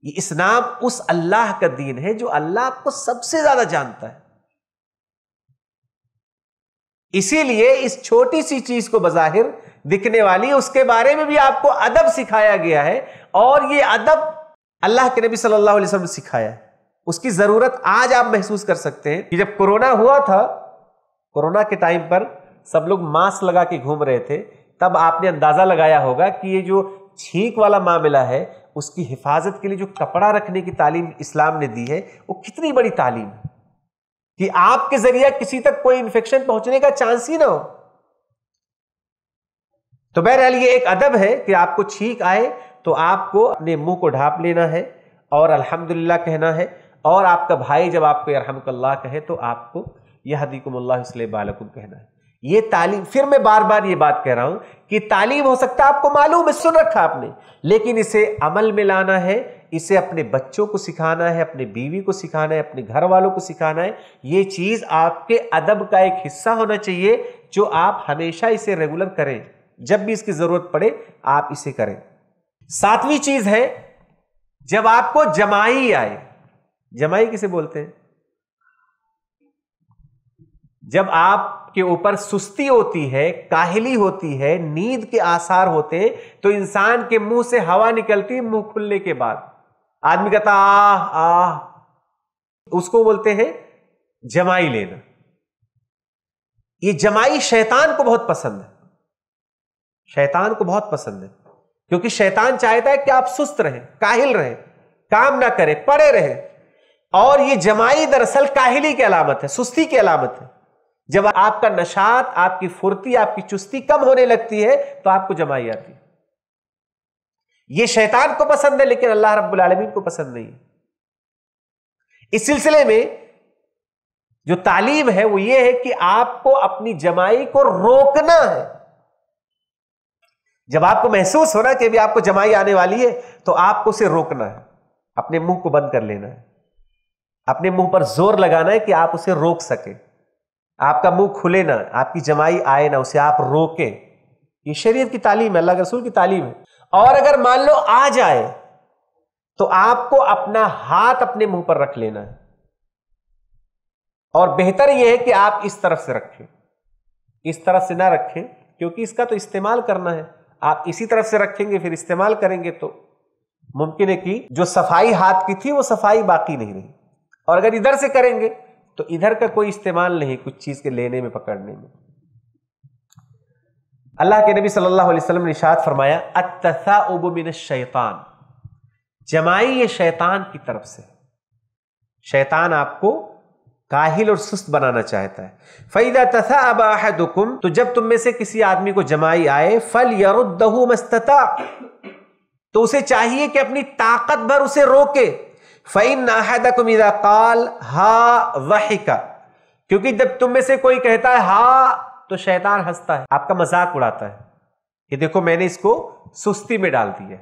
ये इस्लाम उस अल्लाह का दीन है जो अल्लाह आपको सबसे ज्यादा जानता है इसीलिए इस छोटी सी चीज को बजाहिर दिखने वाली उसके बारे में भी आपको अदब सिखाया गया है और ये अदब अल्लाह के नबी सल्लल्लाहु अलैहि वसल्लम ने सिखाया है उसकी जरूरत आज आप महसूस कर सकते हैं कि जब कोरोना हुआ था कोरोना के टाइम पर सब लोग मास्क लगा के घूम रहे थे तब आपने अंदाज़ा लगाया होगा कि ये जो छींक वाला मामला है उसकी हिफाजत के लिए जो कपड़ा रखने की तालीम इस्लाम ने दी है वो कितनी बड़ी तालीम है कि आपके जरिए किसी तक कोई इंफेक्शन पहुंचने का चांस ही ना हो तो बहरहाल ये एक अदब है कि आपको छींक आए तो आपको अपने मुंह को ढांप लेना है और अल्हम्दुलिल्लाह कहना है और आपका भाई जब आपको अरहमकल्ला कहे तो आपको यह हदीकुमल्ला बालकुम कहना है ये तालीम फिर मैं बार बार ये बात कह रहा हूं कि तालीम हो सकता है आपको मालूम है सुन रखा आपने लेकिन इसे अमल में लाना है इसे अपने बच्चों को सिखाना है अपने बीवी को सिखाना है अपने घर वालों को सिखाना है ये चीज़ आपके अदब का एक हिस्सा होना चाहिए जो आप हमेशा इसे रेगुलर करें जब भी इसकी ज़रूरत पड़े आप इसे करें सातवीं चीज़ है जब आपको जमाई आए जमाई किसे बोलते हैं जब आप के ऊपर सुस्ती होती है काहली होती है नींद के आसार होते तो इंसान के मुंह से हवा निकलती मुंह खुलने के बाद आदमी कहता आह आह उसको बोलते हैं जमाई लेना ये जमाई शैतान को बहुत पसंद है शैतान को बहुत पसंद है क्योंकि शैतान चाहता है कि आप सुस्त रहें काहिल रहे काम ना करें पड़े रहे और ये जमाई दरअसल काहिली की अलामत है सुस्ती की अलामत है जब आपका नशात आपकी फुर्ती आपकी चुस्ती कम होने लगती है तो आपको जमाई आती है ये शैतान को पसंद है लेकिन अल्लाह रब्बुल आलमीन को पसंद नहीं इस सिलसिले में जो तालीम है वो ये है कि आपको अपनी जमाई को रोकना है जब आपको महसूस होना कि अभी आपको जमाई आने वाली है तो आपको उसे रोकना है अपने मुंह को बंद कर लेना है अपने मुंह पर जोर लगाना है कि आप उसे रोक सकें आपका मुंह खुले ना आपकी जमाई आए ना उसे आप रोके ये शरीयत की तालीम है अल्लाह रसूल की तालीम है और अगर मान लो आ जाए तो आपको अपना हाथ अपने मुंह पर रख लेना है और बेहतर यह है कि आप इस तरफ से रखें इस तरफ से ना रखें क्योंकि इसका तो इस्तेमाल करना है आप इसी तरफ से रखेंगे फिर इस्तेमाल करेंगे तो मुमकिन है कि जो सफाई हाथ की थी वो सफाई बाकी नहीं रही और अगर इधर से करेंगे तो इधर का कोई इस्तेमाल नहीं कुछ चीज़ के लेने में पकड़ने में अल्लाह के नबी सल्लल्लाहु अलैहि वसल्लम ने इशाद फरमाया अतसा उबमिन शैतान जमाई ये शैतान की तरफ से शैतान आपको काहिल और सुस्त बनाना चाहता है फैदा तथा अब आहदुकुम तो जब तुम में से किसी आदमी को जमाई आए फल यरुद्दहु मस्तता तो उसे चाहिए कि अपनी ताकत भर उसे रोके फ़ैन नाहदकुम इज़ा काल हा वाहिका क्योंकि जब तुम में से कोई कहता है हा तो शैतान हंसता है आपका मजाक उड़ाता है कि देखो मैंने इसको सुस्ती में डाल दिया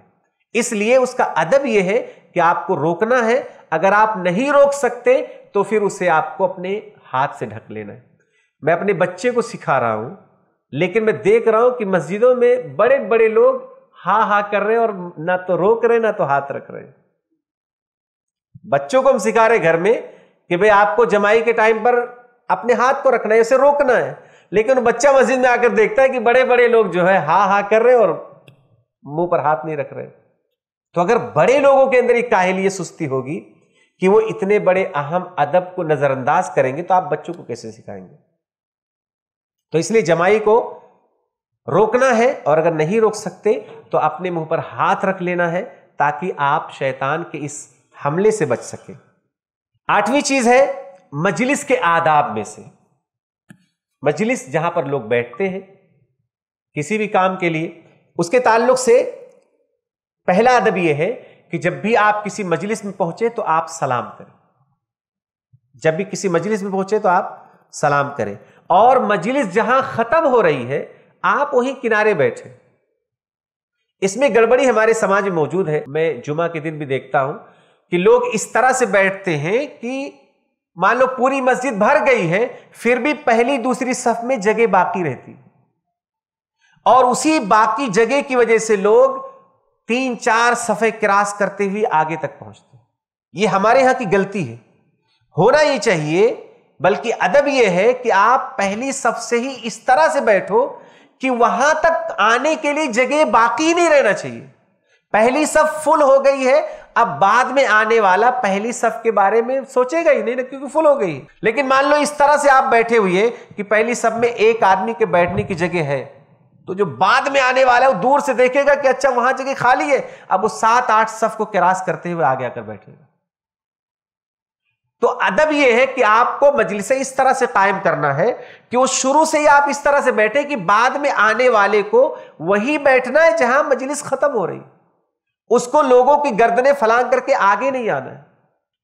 इसलिए उसका अदब यह है कि आपको रोकना है अगर आप नहीं रोक सकते तो फिर उसे आपको अपने हाथ से ढक लेना है मैं अपने बच्चे को सिखा रहा हूं लेकिन मैं देख रहा हूं कि मस्जिदों में बड़े बड़े लोग हा हा कर रहे हैं और ना तो रोक रहे ना तो हाथ रख रहे हैं बच्चों को हम सिखा रहे घर में कि भाई आपको जमाई के टाइम पर अपने हाथ को रखना है उसे रोकना है लेकिन बच्चा मस्जिद में आकर देखता है कि बड़े बड़े लोग जो है हा हा कर रहे हैं और मुंह पर हाथ नहीं रख रहे तो अगर बड़े लोगों के अंदर ये काहली सुस्ती होगी कि वो इतने बड़े अहम अदब को नजरअंदाज करेंगे तो आप बच्चों को कैसे सिखाएंगे तो इसलिए जमाई को रोकना है और अगर नहीं रोक सकते तो अपने मुंह पर हाथ रख लेना है ताकि आप शैतान के इस हमले से बच सके आठवीं चीज है मजलिस के आदाब में से मजलिस जहां पर लोग बैठते हैं किसी भी काम के लिए उसके ताल्लुक से पहला अदब यह है कि जब भी आप किसी मजलिस में पहुंचे तो आप सलाम करें जब भी किसी मजलिस में पहुंचे तो आप सलाम करें और मजलिस जहां खत्म हो रही है आप वही किनारे बैठे इसमें गड़बड़ी हमारे समाज में मौजूद है मैं जुमा के दिन भी देखता हूं कि लोग इस तरह से बैठते हैं कि मान लो पूरी मस्जिद भर गई है फिर भी पहली दूसरी सफ में जगह बाकी रहती और उसी बाकी जगह की वजह से लोग तीन चार सफ़े क्रॉस करते हुए आगे तक पहुंचते ये हमारे यहाँ की गलती है होना ये चाहिए बल्कि अदब यह है कि आप पहली सफ से ही इस तरह से बैठो कि वहां तक आने के लिए जगह बाकी नहीं रहना चाहिए पहली सब फुल हो गई है अब बाद में आने वाला पहली सफ के बारे में सोचेगा ही नहीं ना क्योंकि फुल हो गई लेकिन मान लो इस तरह से आप बैठे हुए कि पहली सब में एक आदमी के बैठने की जगह है तो जो बाद में आने वाला है वो दूर से देखेगा कि अच्छा वहां जगह खाली है अब वो सात आठ सफ को क्रॉस करते हुए आगे आकर बैठेगा तो अदब यह है कि आपको मजलिस इस तरह से कायम करना है कि वो शुरू से ही आप इस तरह से बैठे कि बाद में आने वाले को वही बैठना है जहां मजलिस खत्म हो रही है उसको लोगों की गर्दनें फलांग करके आगे नहीं आना है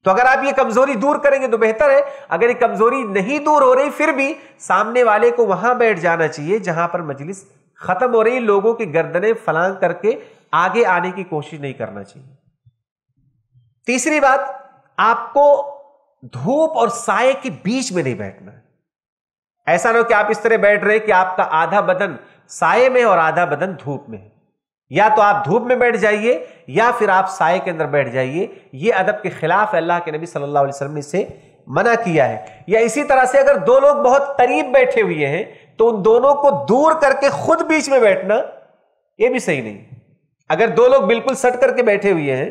तो अगर आप ये कमजोरी दूर करेंगे तो बेहतर है अगर ये कमजोरी नहीं दूर हो रही फिर भी सामने वाले को वहां बैठ जाना चाहिए जहां पर मजलिस खत्म हो रही लोगों की गर्दनें फलांग करके आगे आने की कोशिश नहीं करना चाहिए तीसरी बात आपको धूप और साय के बीच में नहीं बैठना है ऐसा ना हो कि आप इस तरह बैठ रहे कि आपका आधा बदन साय में और आधा बदन धूप में है या तो आप धूप में बैठ जाइए या फिर आप साय के अंदर बैठ जाइए ये अदब के खिलाफ अल्लाह के नबी सल्लल्लाहु अलैहि वसल्लम ने इसे मना किया है या इसी तरह से अगर दो लोग बहुत करीब बैठे हुए हैं तो उन दोनों को दूर करके खुद बीच में बैठना यह भी सही नहीं अगर दो लोग बिल्कुल सट करके बैठे हुए हैं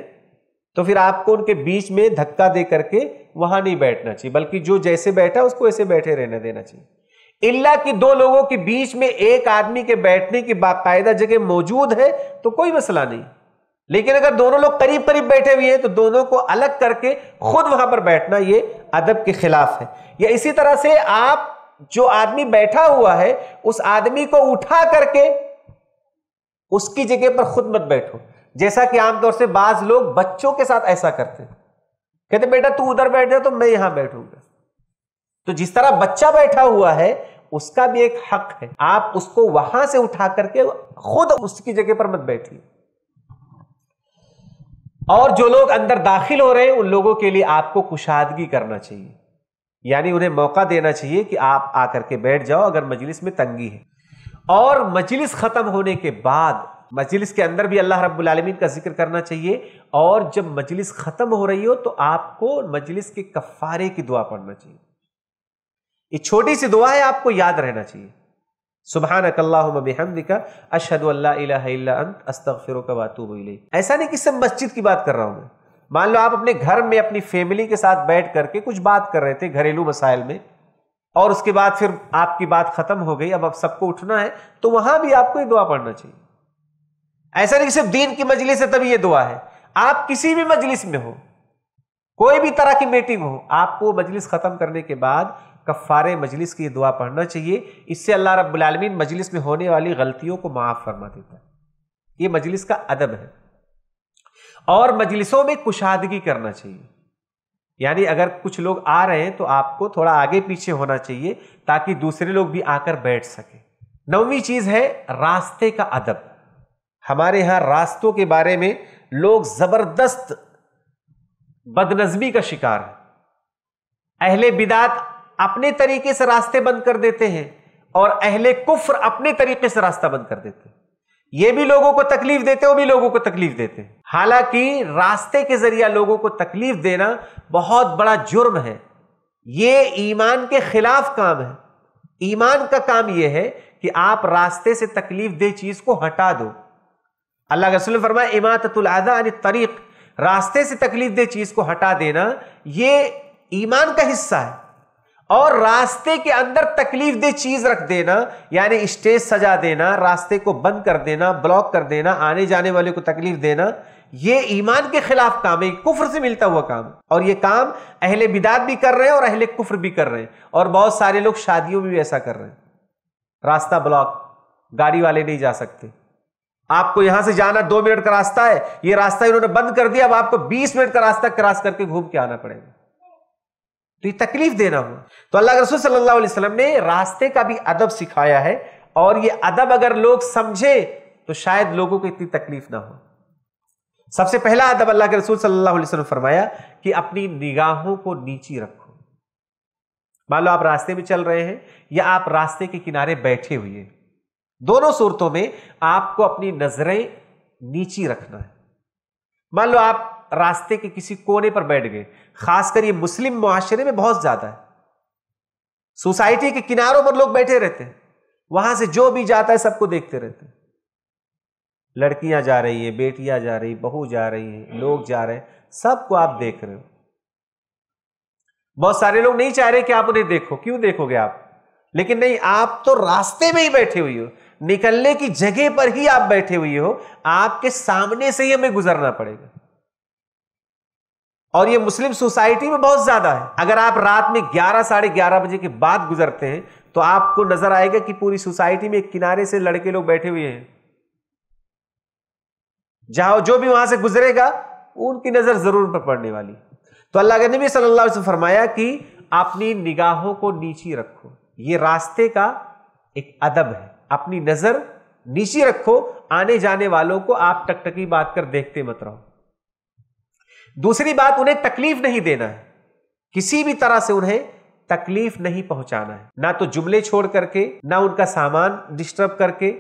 तो फिर आपको उनके बीच में धक्का दे करके वहां नहीं बैठना चाहिए बल्कि जो जैसे बैठा उसको ऐसे बैठे रहने देना चाहिए इल्ला कि दो लोगों के बीच में एक आदमी के बैठने की बाकायदा जगह मौजूद है तो कोई मसला नहीं लेकिन अगर दोनों लोग करीब करीब बैठे हुए हैं तो दोनों को अलग करके खुद वहां पर बैठना ये अदब के खिलाफ है या इसी तरह से आप जो आदमी बैठा हुआ है उस आदमी को उठा करके उसकी जगह पर खुद मत बैठो जैसा कि आमतौर से बाज लोग बच्चों के साथ ऐसा करते हैं कहते बेटा तू उधर बैठ जा तो मैं यहां बैठूंगा तो जिस तरह बच्चा बैठा हुआ है उसका भी एक हक है आप उसको वहां से उठा करके खुद उसकी जगह पर मत बैठिए और जो लोग अंदर दाखिल हो रहे हैं उन लोगों के लिए आपको कुशादगी करना चाहिए यानी उन्हें मौका देना चाहिए कि आप आकर के बैठ जाओ अगर मजलिस में तंगी है और मजलिस ख़त्म होने के बाद मजलिस के अंदर भी अल्लाह रब्बुल आलमीन का जिक्र करना चाहिए और जब मजलिस ख़त्म हो रही हो तो आपको मजलिस के कफ़ारे की दुआ पढ़ना चाहिए ये छोटी सी दुआ है आपको याद रहना चाहिए सुबह अकल्लाहमदिका अशद अस्तफ़िर वातूब ऐसा नहीं कि सब मस्जिद की बात कर रहा हूँ मैं मान लो आप अपने घर में अपनी फैमिली के साथ बैठ करके कुछ बात कर रहे थे घरेलू मसाइल में और उसके बाद फिर आपकी बात खत्म हो गई अब आप सबको उठना है तो वहां भी आपको ये दुआ पढ़ना चाहिए ऐसा नहीं सिर्फ दीन की मजलिस से तभी ये दुआ है आप किसी भी मजलिस में हो कोई भी तरह की मीटिंग हो आपको मजलिस खत्म करने के बाद कफ़ार मजलिस की दुआ पढ़ना चाहिए इससे अल्लाह रब्बुलमीन मजलिस में होने वाली गलतियों को माफ़ फरमा देता है ये मजलिस का अदब है और मजलिसों में कुशादगी करना चाहिए यानी अगर कुछ लोग आ रहे हैं तो आपको थोड़ा आगे पीछे होना चाहिए ताकि दूसरे लोग भी आकर बैठ सके नौवीं चीज़ है रास्ते का अदब हमारे यहां रास्तों के बारे में लोग ज़बरदस्त बदनज़मी का शिकार है अहले बिदात अपने तरीके से रास्ते बंद कर देते हैं और अहले कुफ्र अपने तरीके से रास्ता बंद कर देते हैं ये भी लोगों को तकलीफ देते वो भी लोगों को तकलीफ देते हैं हालांकि रास्ते के जरिए लोगों को तकलीफ देना बहुत बड़ा जुर्म है ये ईमान के खिलाफ काम है ईमान का काम यह है कि आप रास्ते से तकलीफ दे चीज को हटा दो अल्लाह के रसूल फरमाया इमातुल तरीक रास्ते से तकलीफ दे चीज को हटा देना यह ईमान का हिस्सा है और रास्ते के अंदर तकलीफ दे चीज रख देना यानी स्टेज सजा देना रास्ते को बंद कर देना ब्लॉक कर देना आने जाने वाले को तकलीफ देना ये ईमान के खिलाफ काम है कुफर से मिलता हुआ काम और ये काम अहले बिदात भी कर रहे हैं और अहले कुफर भी कर रहे हैं और बहुत सारे लोग शादियों में भी ऐसा कर रहे हैं रास्ता ब्लॉक गाड़ी वाले नहीं जा सकते आपको यहां से जाना दो मिनट का रास्ता है ये रास्ता इन्होंने बंद कर दिया अब आपको बीस मिनट का रास्ता क्रॉस करके घूम के आना पड़ेगा तो ये तकलीफ देना हो तो अल्लाह रसूल सल्लल्लाहु अलैहि वसल्लम ने रास्ते का भी अदब सिखाया है और ये अदब अगर लोग समझे तो शायद लोगों को इतनी तकलीफ ना हो सबसे पहला अदब अल्लाह के रसूल सल्लल्लाहु अलैहि वसल्लम फरमाया कि अपनी निगाहों को नीची रखो मान लो आप रास्ते में चल रहे हैं या आप रास्ते के किनारे बैठे हुए दोनों सूरतों में आपको अपनी नजरें नीची रखना है मान लो आप रास्ते के किसी कोने पर बैठ गए खासकर ये मुस्लिम मुआशरे में बहुत ज्यादा है सोसाइटी के किनारों पर लोग बैठे रहते हैं वहां से जो भी जाता है सबको देखते रहते हैं लड़कियां जा रही है बेटियां जा रही बहू जा रही है लोग जा रहे हैं सबको आप देख रहे हो बहुत सारे लोग नहीं चाह रहे कि आप उन्हें देखो क्यों देखोगे आप लेकिन नहीं आप तो रास्ते में ही बैठे हुई हो निकलने की जगह पर ही आप बैठे हुए हो आपके सामने से ही हमें गुजरना पड़ेगा और ये मुस्लिम सोसाइटी में बहुत ज़्यादा है अगर आप रात में ग्यारह साढ़े ग्यारह बजे के बाद गुजरते हैं तो आपको नज़र आएगा कि पूरी सोसाइटी में एक किनारे से लड़के लोग बैठे हुए हैं जाओ जो भी वहां से गुजरेगा उनकी नज़र ज़रूर पर पड़ने वाली तो अल्लाह के नबी सल्लल्लाहु अलैहि वसल्लम फरमाया कि अपनी निगाहों को नीची रखो ये रास्ते का एक अदब है अपनी नज़र नीची रखो आने जाने वालों को आप टकटकी बात कर देखते मत रहो दूसरी बात उन्हें तकलीफ नहीं देना है किसी भी तरह से उन्हें तकलीफ नहीं पहुंचाना है ना तो जुमले छोड़ करके ना उनका सामान डिस्टर्ब करके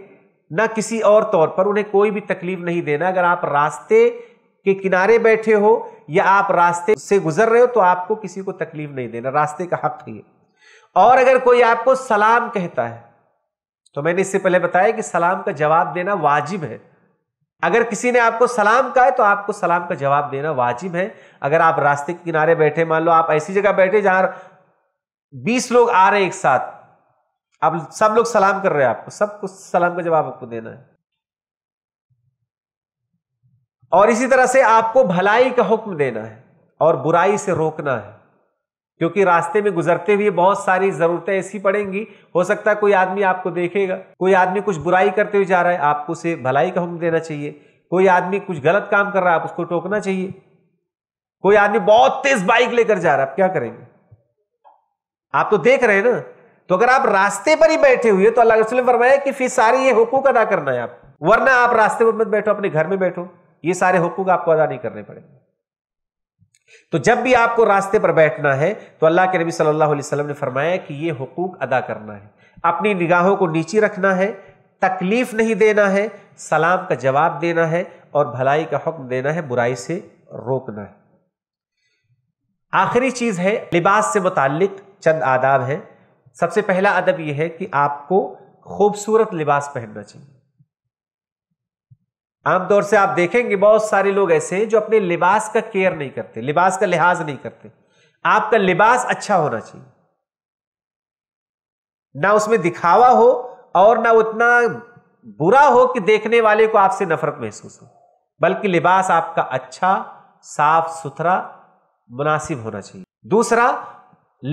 ना किसी और तौर पर उन्हें कोई भी तकलीफ नहीं देना अगर आप रास्ते के किनारे बैठे हो या आप रास्ते से गुजर रहे हो तो आपको किसी को तकलीफ नहीं देना रास्ते का हक है और अगर कोई आपको सलाम कहता है तो मैंने इससे पहले बताया कि सलाम का जवाब देना वाजिब है अगर किसी ने आपको सलाम कहा है तो आपको सलाम का जवाब देना वाजिब है अगर आप रास्ते के किनारे बैठे मान लो आप ऐसी जगह बैठे जहां बीस लोग आ रहे हैं एक साथ आप सब लोग सलाम कर रहे हैं आपको सबको सलाम का जवाब आपको देना है और इसी तरह से आपको भलाई का हुक्म देना है और बुराई से रोकना है क्योंकि रास्ते में गुजरते हुए बहुत सारी जरूरतें ऐसी पड़ेंगी हो सकता है कोई आदमी आपको देखेगा कोई आदमी कुछ बुराई करते हुए जा रहा है आपको उसे भलाई का हुक्म देना चाहिए कोई आदमी कुछ गलत काम कर रहा है आप उसको टोकना चाहिए कोई आदमी बहुत तेज बाइक लेकर जा रहा है आप क्या करेंगे आप तो देख रहे हैं ना तो अगर आप रास्ते पर ही बैठे हुए तो अल्लाह रसूल ने फरमाया कि फिर सारी ये हुकूक अदा करना है आप वरना आप रास्ते पर मत बैठो अपने घर में बैठो ये सारे हुकूक आपको अदा नहीं करने पड़ेंगे तो जब भी आपको रास्ते पर बैठना है तो अल्लाह के नबी सल्लल्लाहु अलैहि वसल्लम ने फरमाया कि ये हकूक अदा करना है अपनी निगाहों को नीचे रखना है तकलीफ नहीं देना है सलाम का जवाब देना है और भलाई का हुक्म देना है बुराई से रोकना है आखिरी चीज़ है लिबास से मुतक चंद आदाब है सबसे पहला अदब यह है कि आपको खूबसूरत लिबास पहनना चाहिए आमतौर से आप देखेंगे बहुत सारे लोग ऐसे हैं जो अपने लिबास का केयर नहीं करते लिबास का लिहाज नहीं करते आपका लिबास अच्छा होना चाहिए ना उसमें दिखावा हो और ना उतना बुरा हो कि देखने वाले को आपसे नफरत महसूस हो बल्कि लिबास आपका अच्छा साफ सुथरा मुनासिब होना चाहिए दूसरा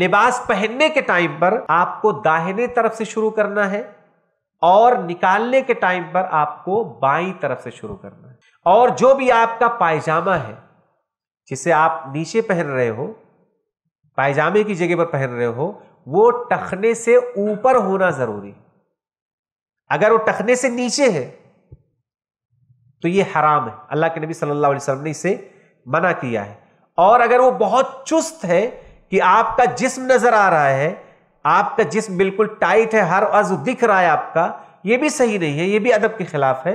लिबास पहनने के टाइम पर आपको दाहिने तरफ से शुरू करना है और निकालने के टाइम पर आपको बाई तरफ से शुरू करना है और जो भी आपका पायजामा है जिसे आप नीचे पहन रहे हो पायजामे की जगह पर पहन रहे हो वो टखने से ऊपर होना जरूरी अगर वो टखने से नीचे है तो ये हराम है अल्लाह के नबी सल्लल्लाहु अलैहि वसल्लम ने इसे मना किया है और अगर वो बहुत चुस्त है कि आपका जिस्म नजर आ रहा है आपका जिस्म बिल्कुल टाइट है हर अज दिख रहा है आपका ये भी सही नहीं है ये भी अदब के खिलाफ है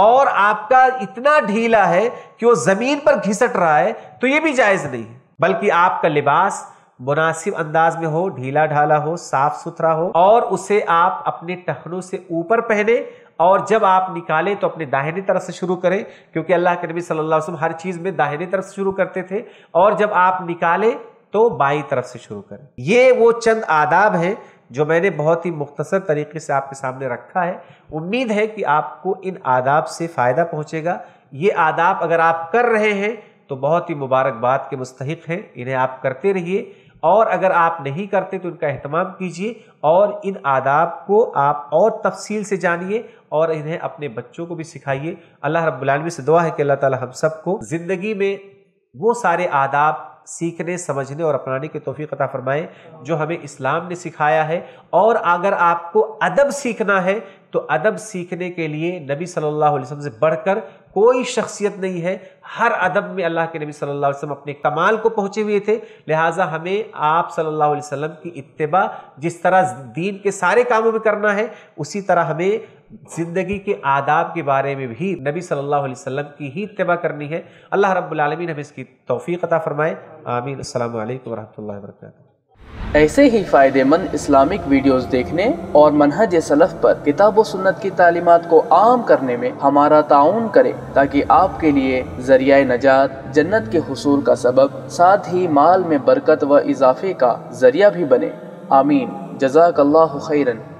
और आपका इतना ढीला है कि वो ज़मीन पर घिसट रहा है तो ये भी जायज़ नहीं है बल्कि आपका लिबास मुनासिब अंदाज में हो ढीला ढाला हो साफ सुथरा हो और उसे आप अपने टखनों से ऊपर पहने और जब आप निकालें तो अपने दाहिने तरफ से शुरू करें क्योंकि अल्लाह के नबी सल्लल्लाहु अलैहि वसल्लम हर चीज़ में दाहिने तरफ से शुरू करते थे और जब आप निकालें तो बाई तरफ से शुरू करें ये वो चंद आदाब हैं जो मैंने बहुत ही मुख्तसर तरीके से आपके सामने रखा है उम्मीद है कि आपको इन आदाब से फ़ायदा पहुँचेगा ये आदाब अगर आप कर रहे हैं तो बहुत ही मुबारकबाद के मुस्तक हैं इन्हें आप करते रहिए और अगर आप नहीं करते तो इनका अहतमाम कीजिए और इन आदाब को आप और तफसील से जानिए और इन्हें अपने बच्चों को भी सिखाइए अल्लाह रब्बुल से दुआ है कि अल्लाह ताला हम सबको ज़िंदगी में वो सारे आदाब सीखने समझने और अपनाने की तोफ़ी अता फरमाएं जो हमें इस्लाम ने सिखाया है और अगर आपको अदब सीखना है तो अदब सीखने के लिए नबी सल्लल्लाहु अलैहि वसल्लम से बढ़कर कोई शख्सियत नहीं है हर अदब में अल्लाह के नबी सल्लल्लाहु अलैहि वसल्लम अपने कमाल को पहुँचे हुए थे लिहाजा हमें आप सल्लल्लाहु अलैहि वसल्लम की इतबा जिस तरह दीन के सारे कामों में करना है उसी तरह हमें ज़िंदगी के आदाब के बारे में भी नबी सल्लल्लाहु अलैहि वसल्लम की ही इतबा करनी है अल्लाह रब्बुल आलमीन हमें इसकी तोफ़ी अता फ़रमाए आमीन अल्लाम वरहमल वर्क ऐसे ही फ़ायदेमंद इस्लामिक वीडियोस देखने और मनहज सलफ़ पर किताब व सुन्नत की तालीमत को आम करने में हमारा ताउन करें ताकि आपके लिए ज़रिया नजात जन्नत के हसूल का सबब साथ ही माल में बरकत व इजाफे का ज़रिया भी बने आमीन जजाकल्ला खैरन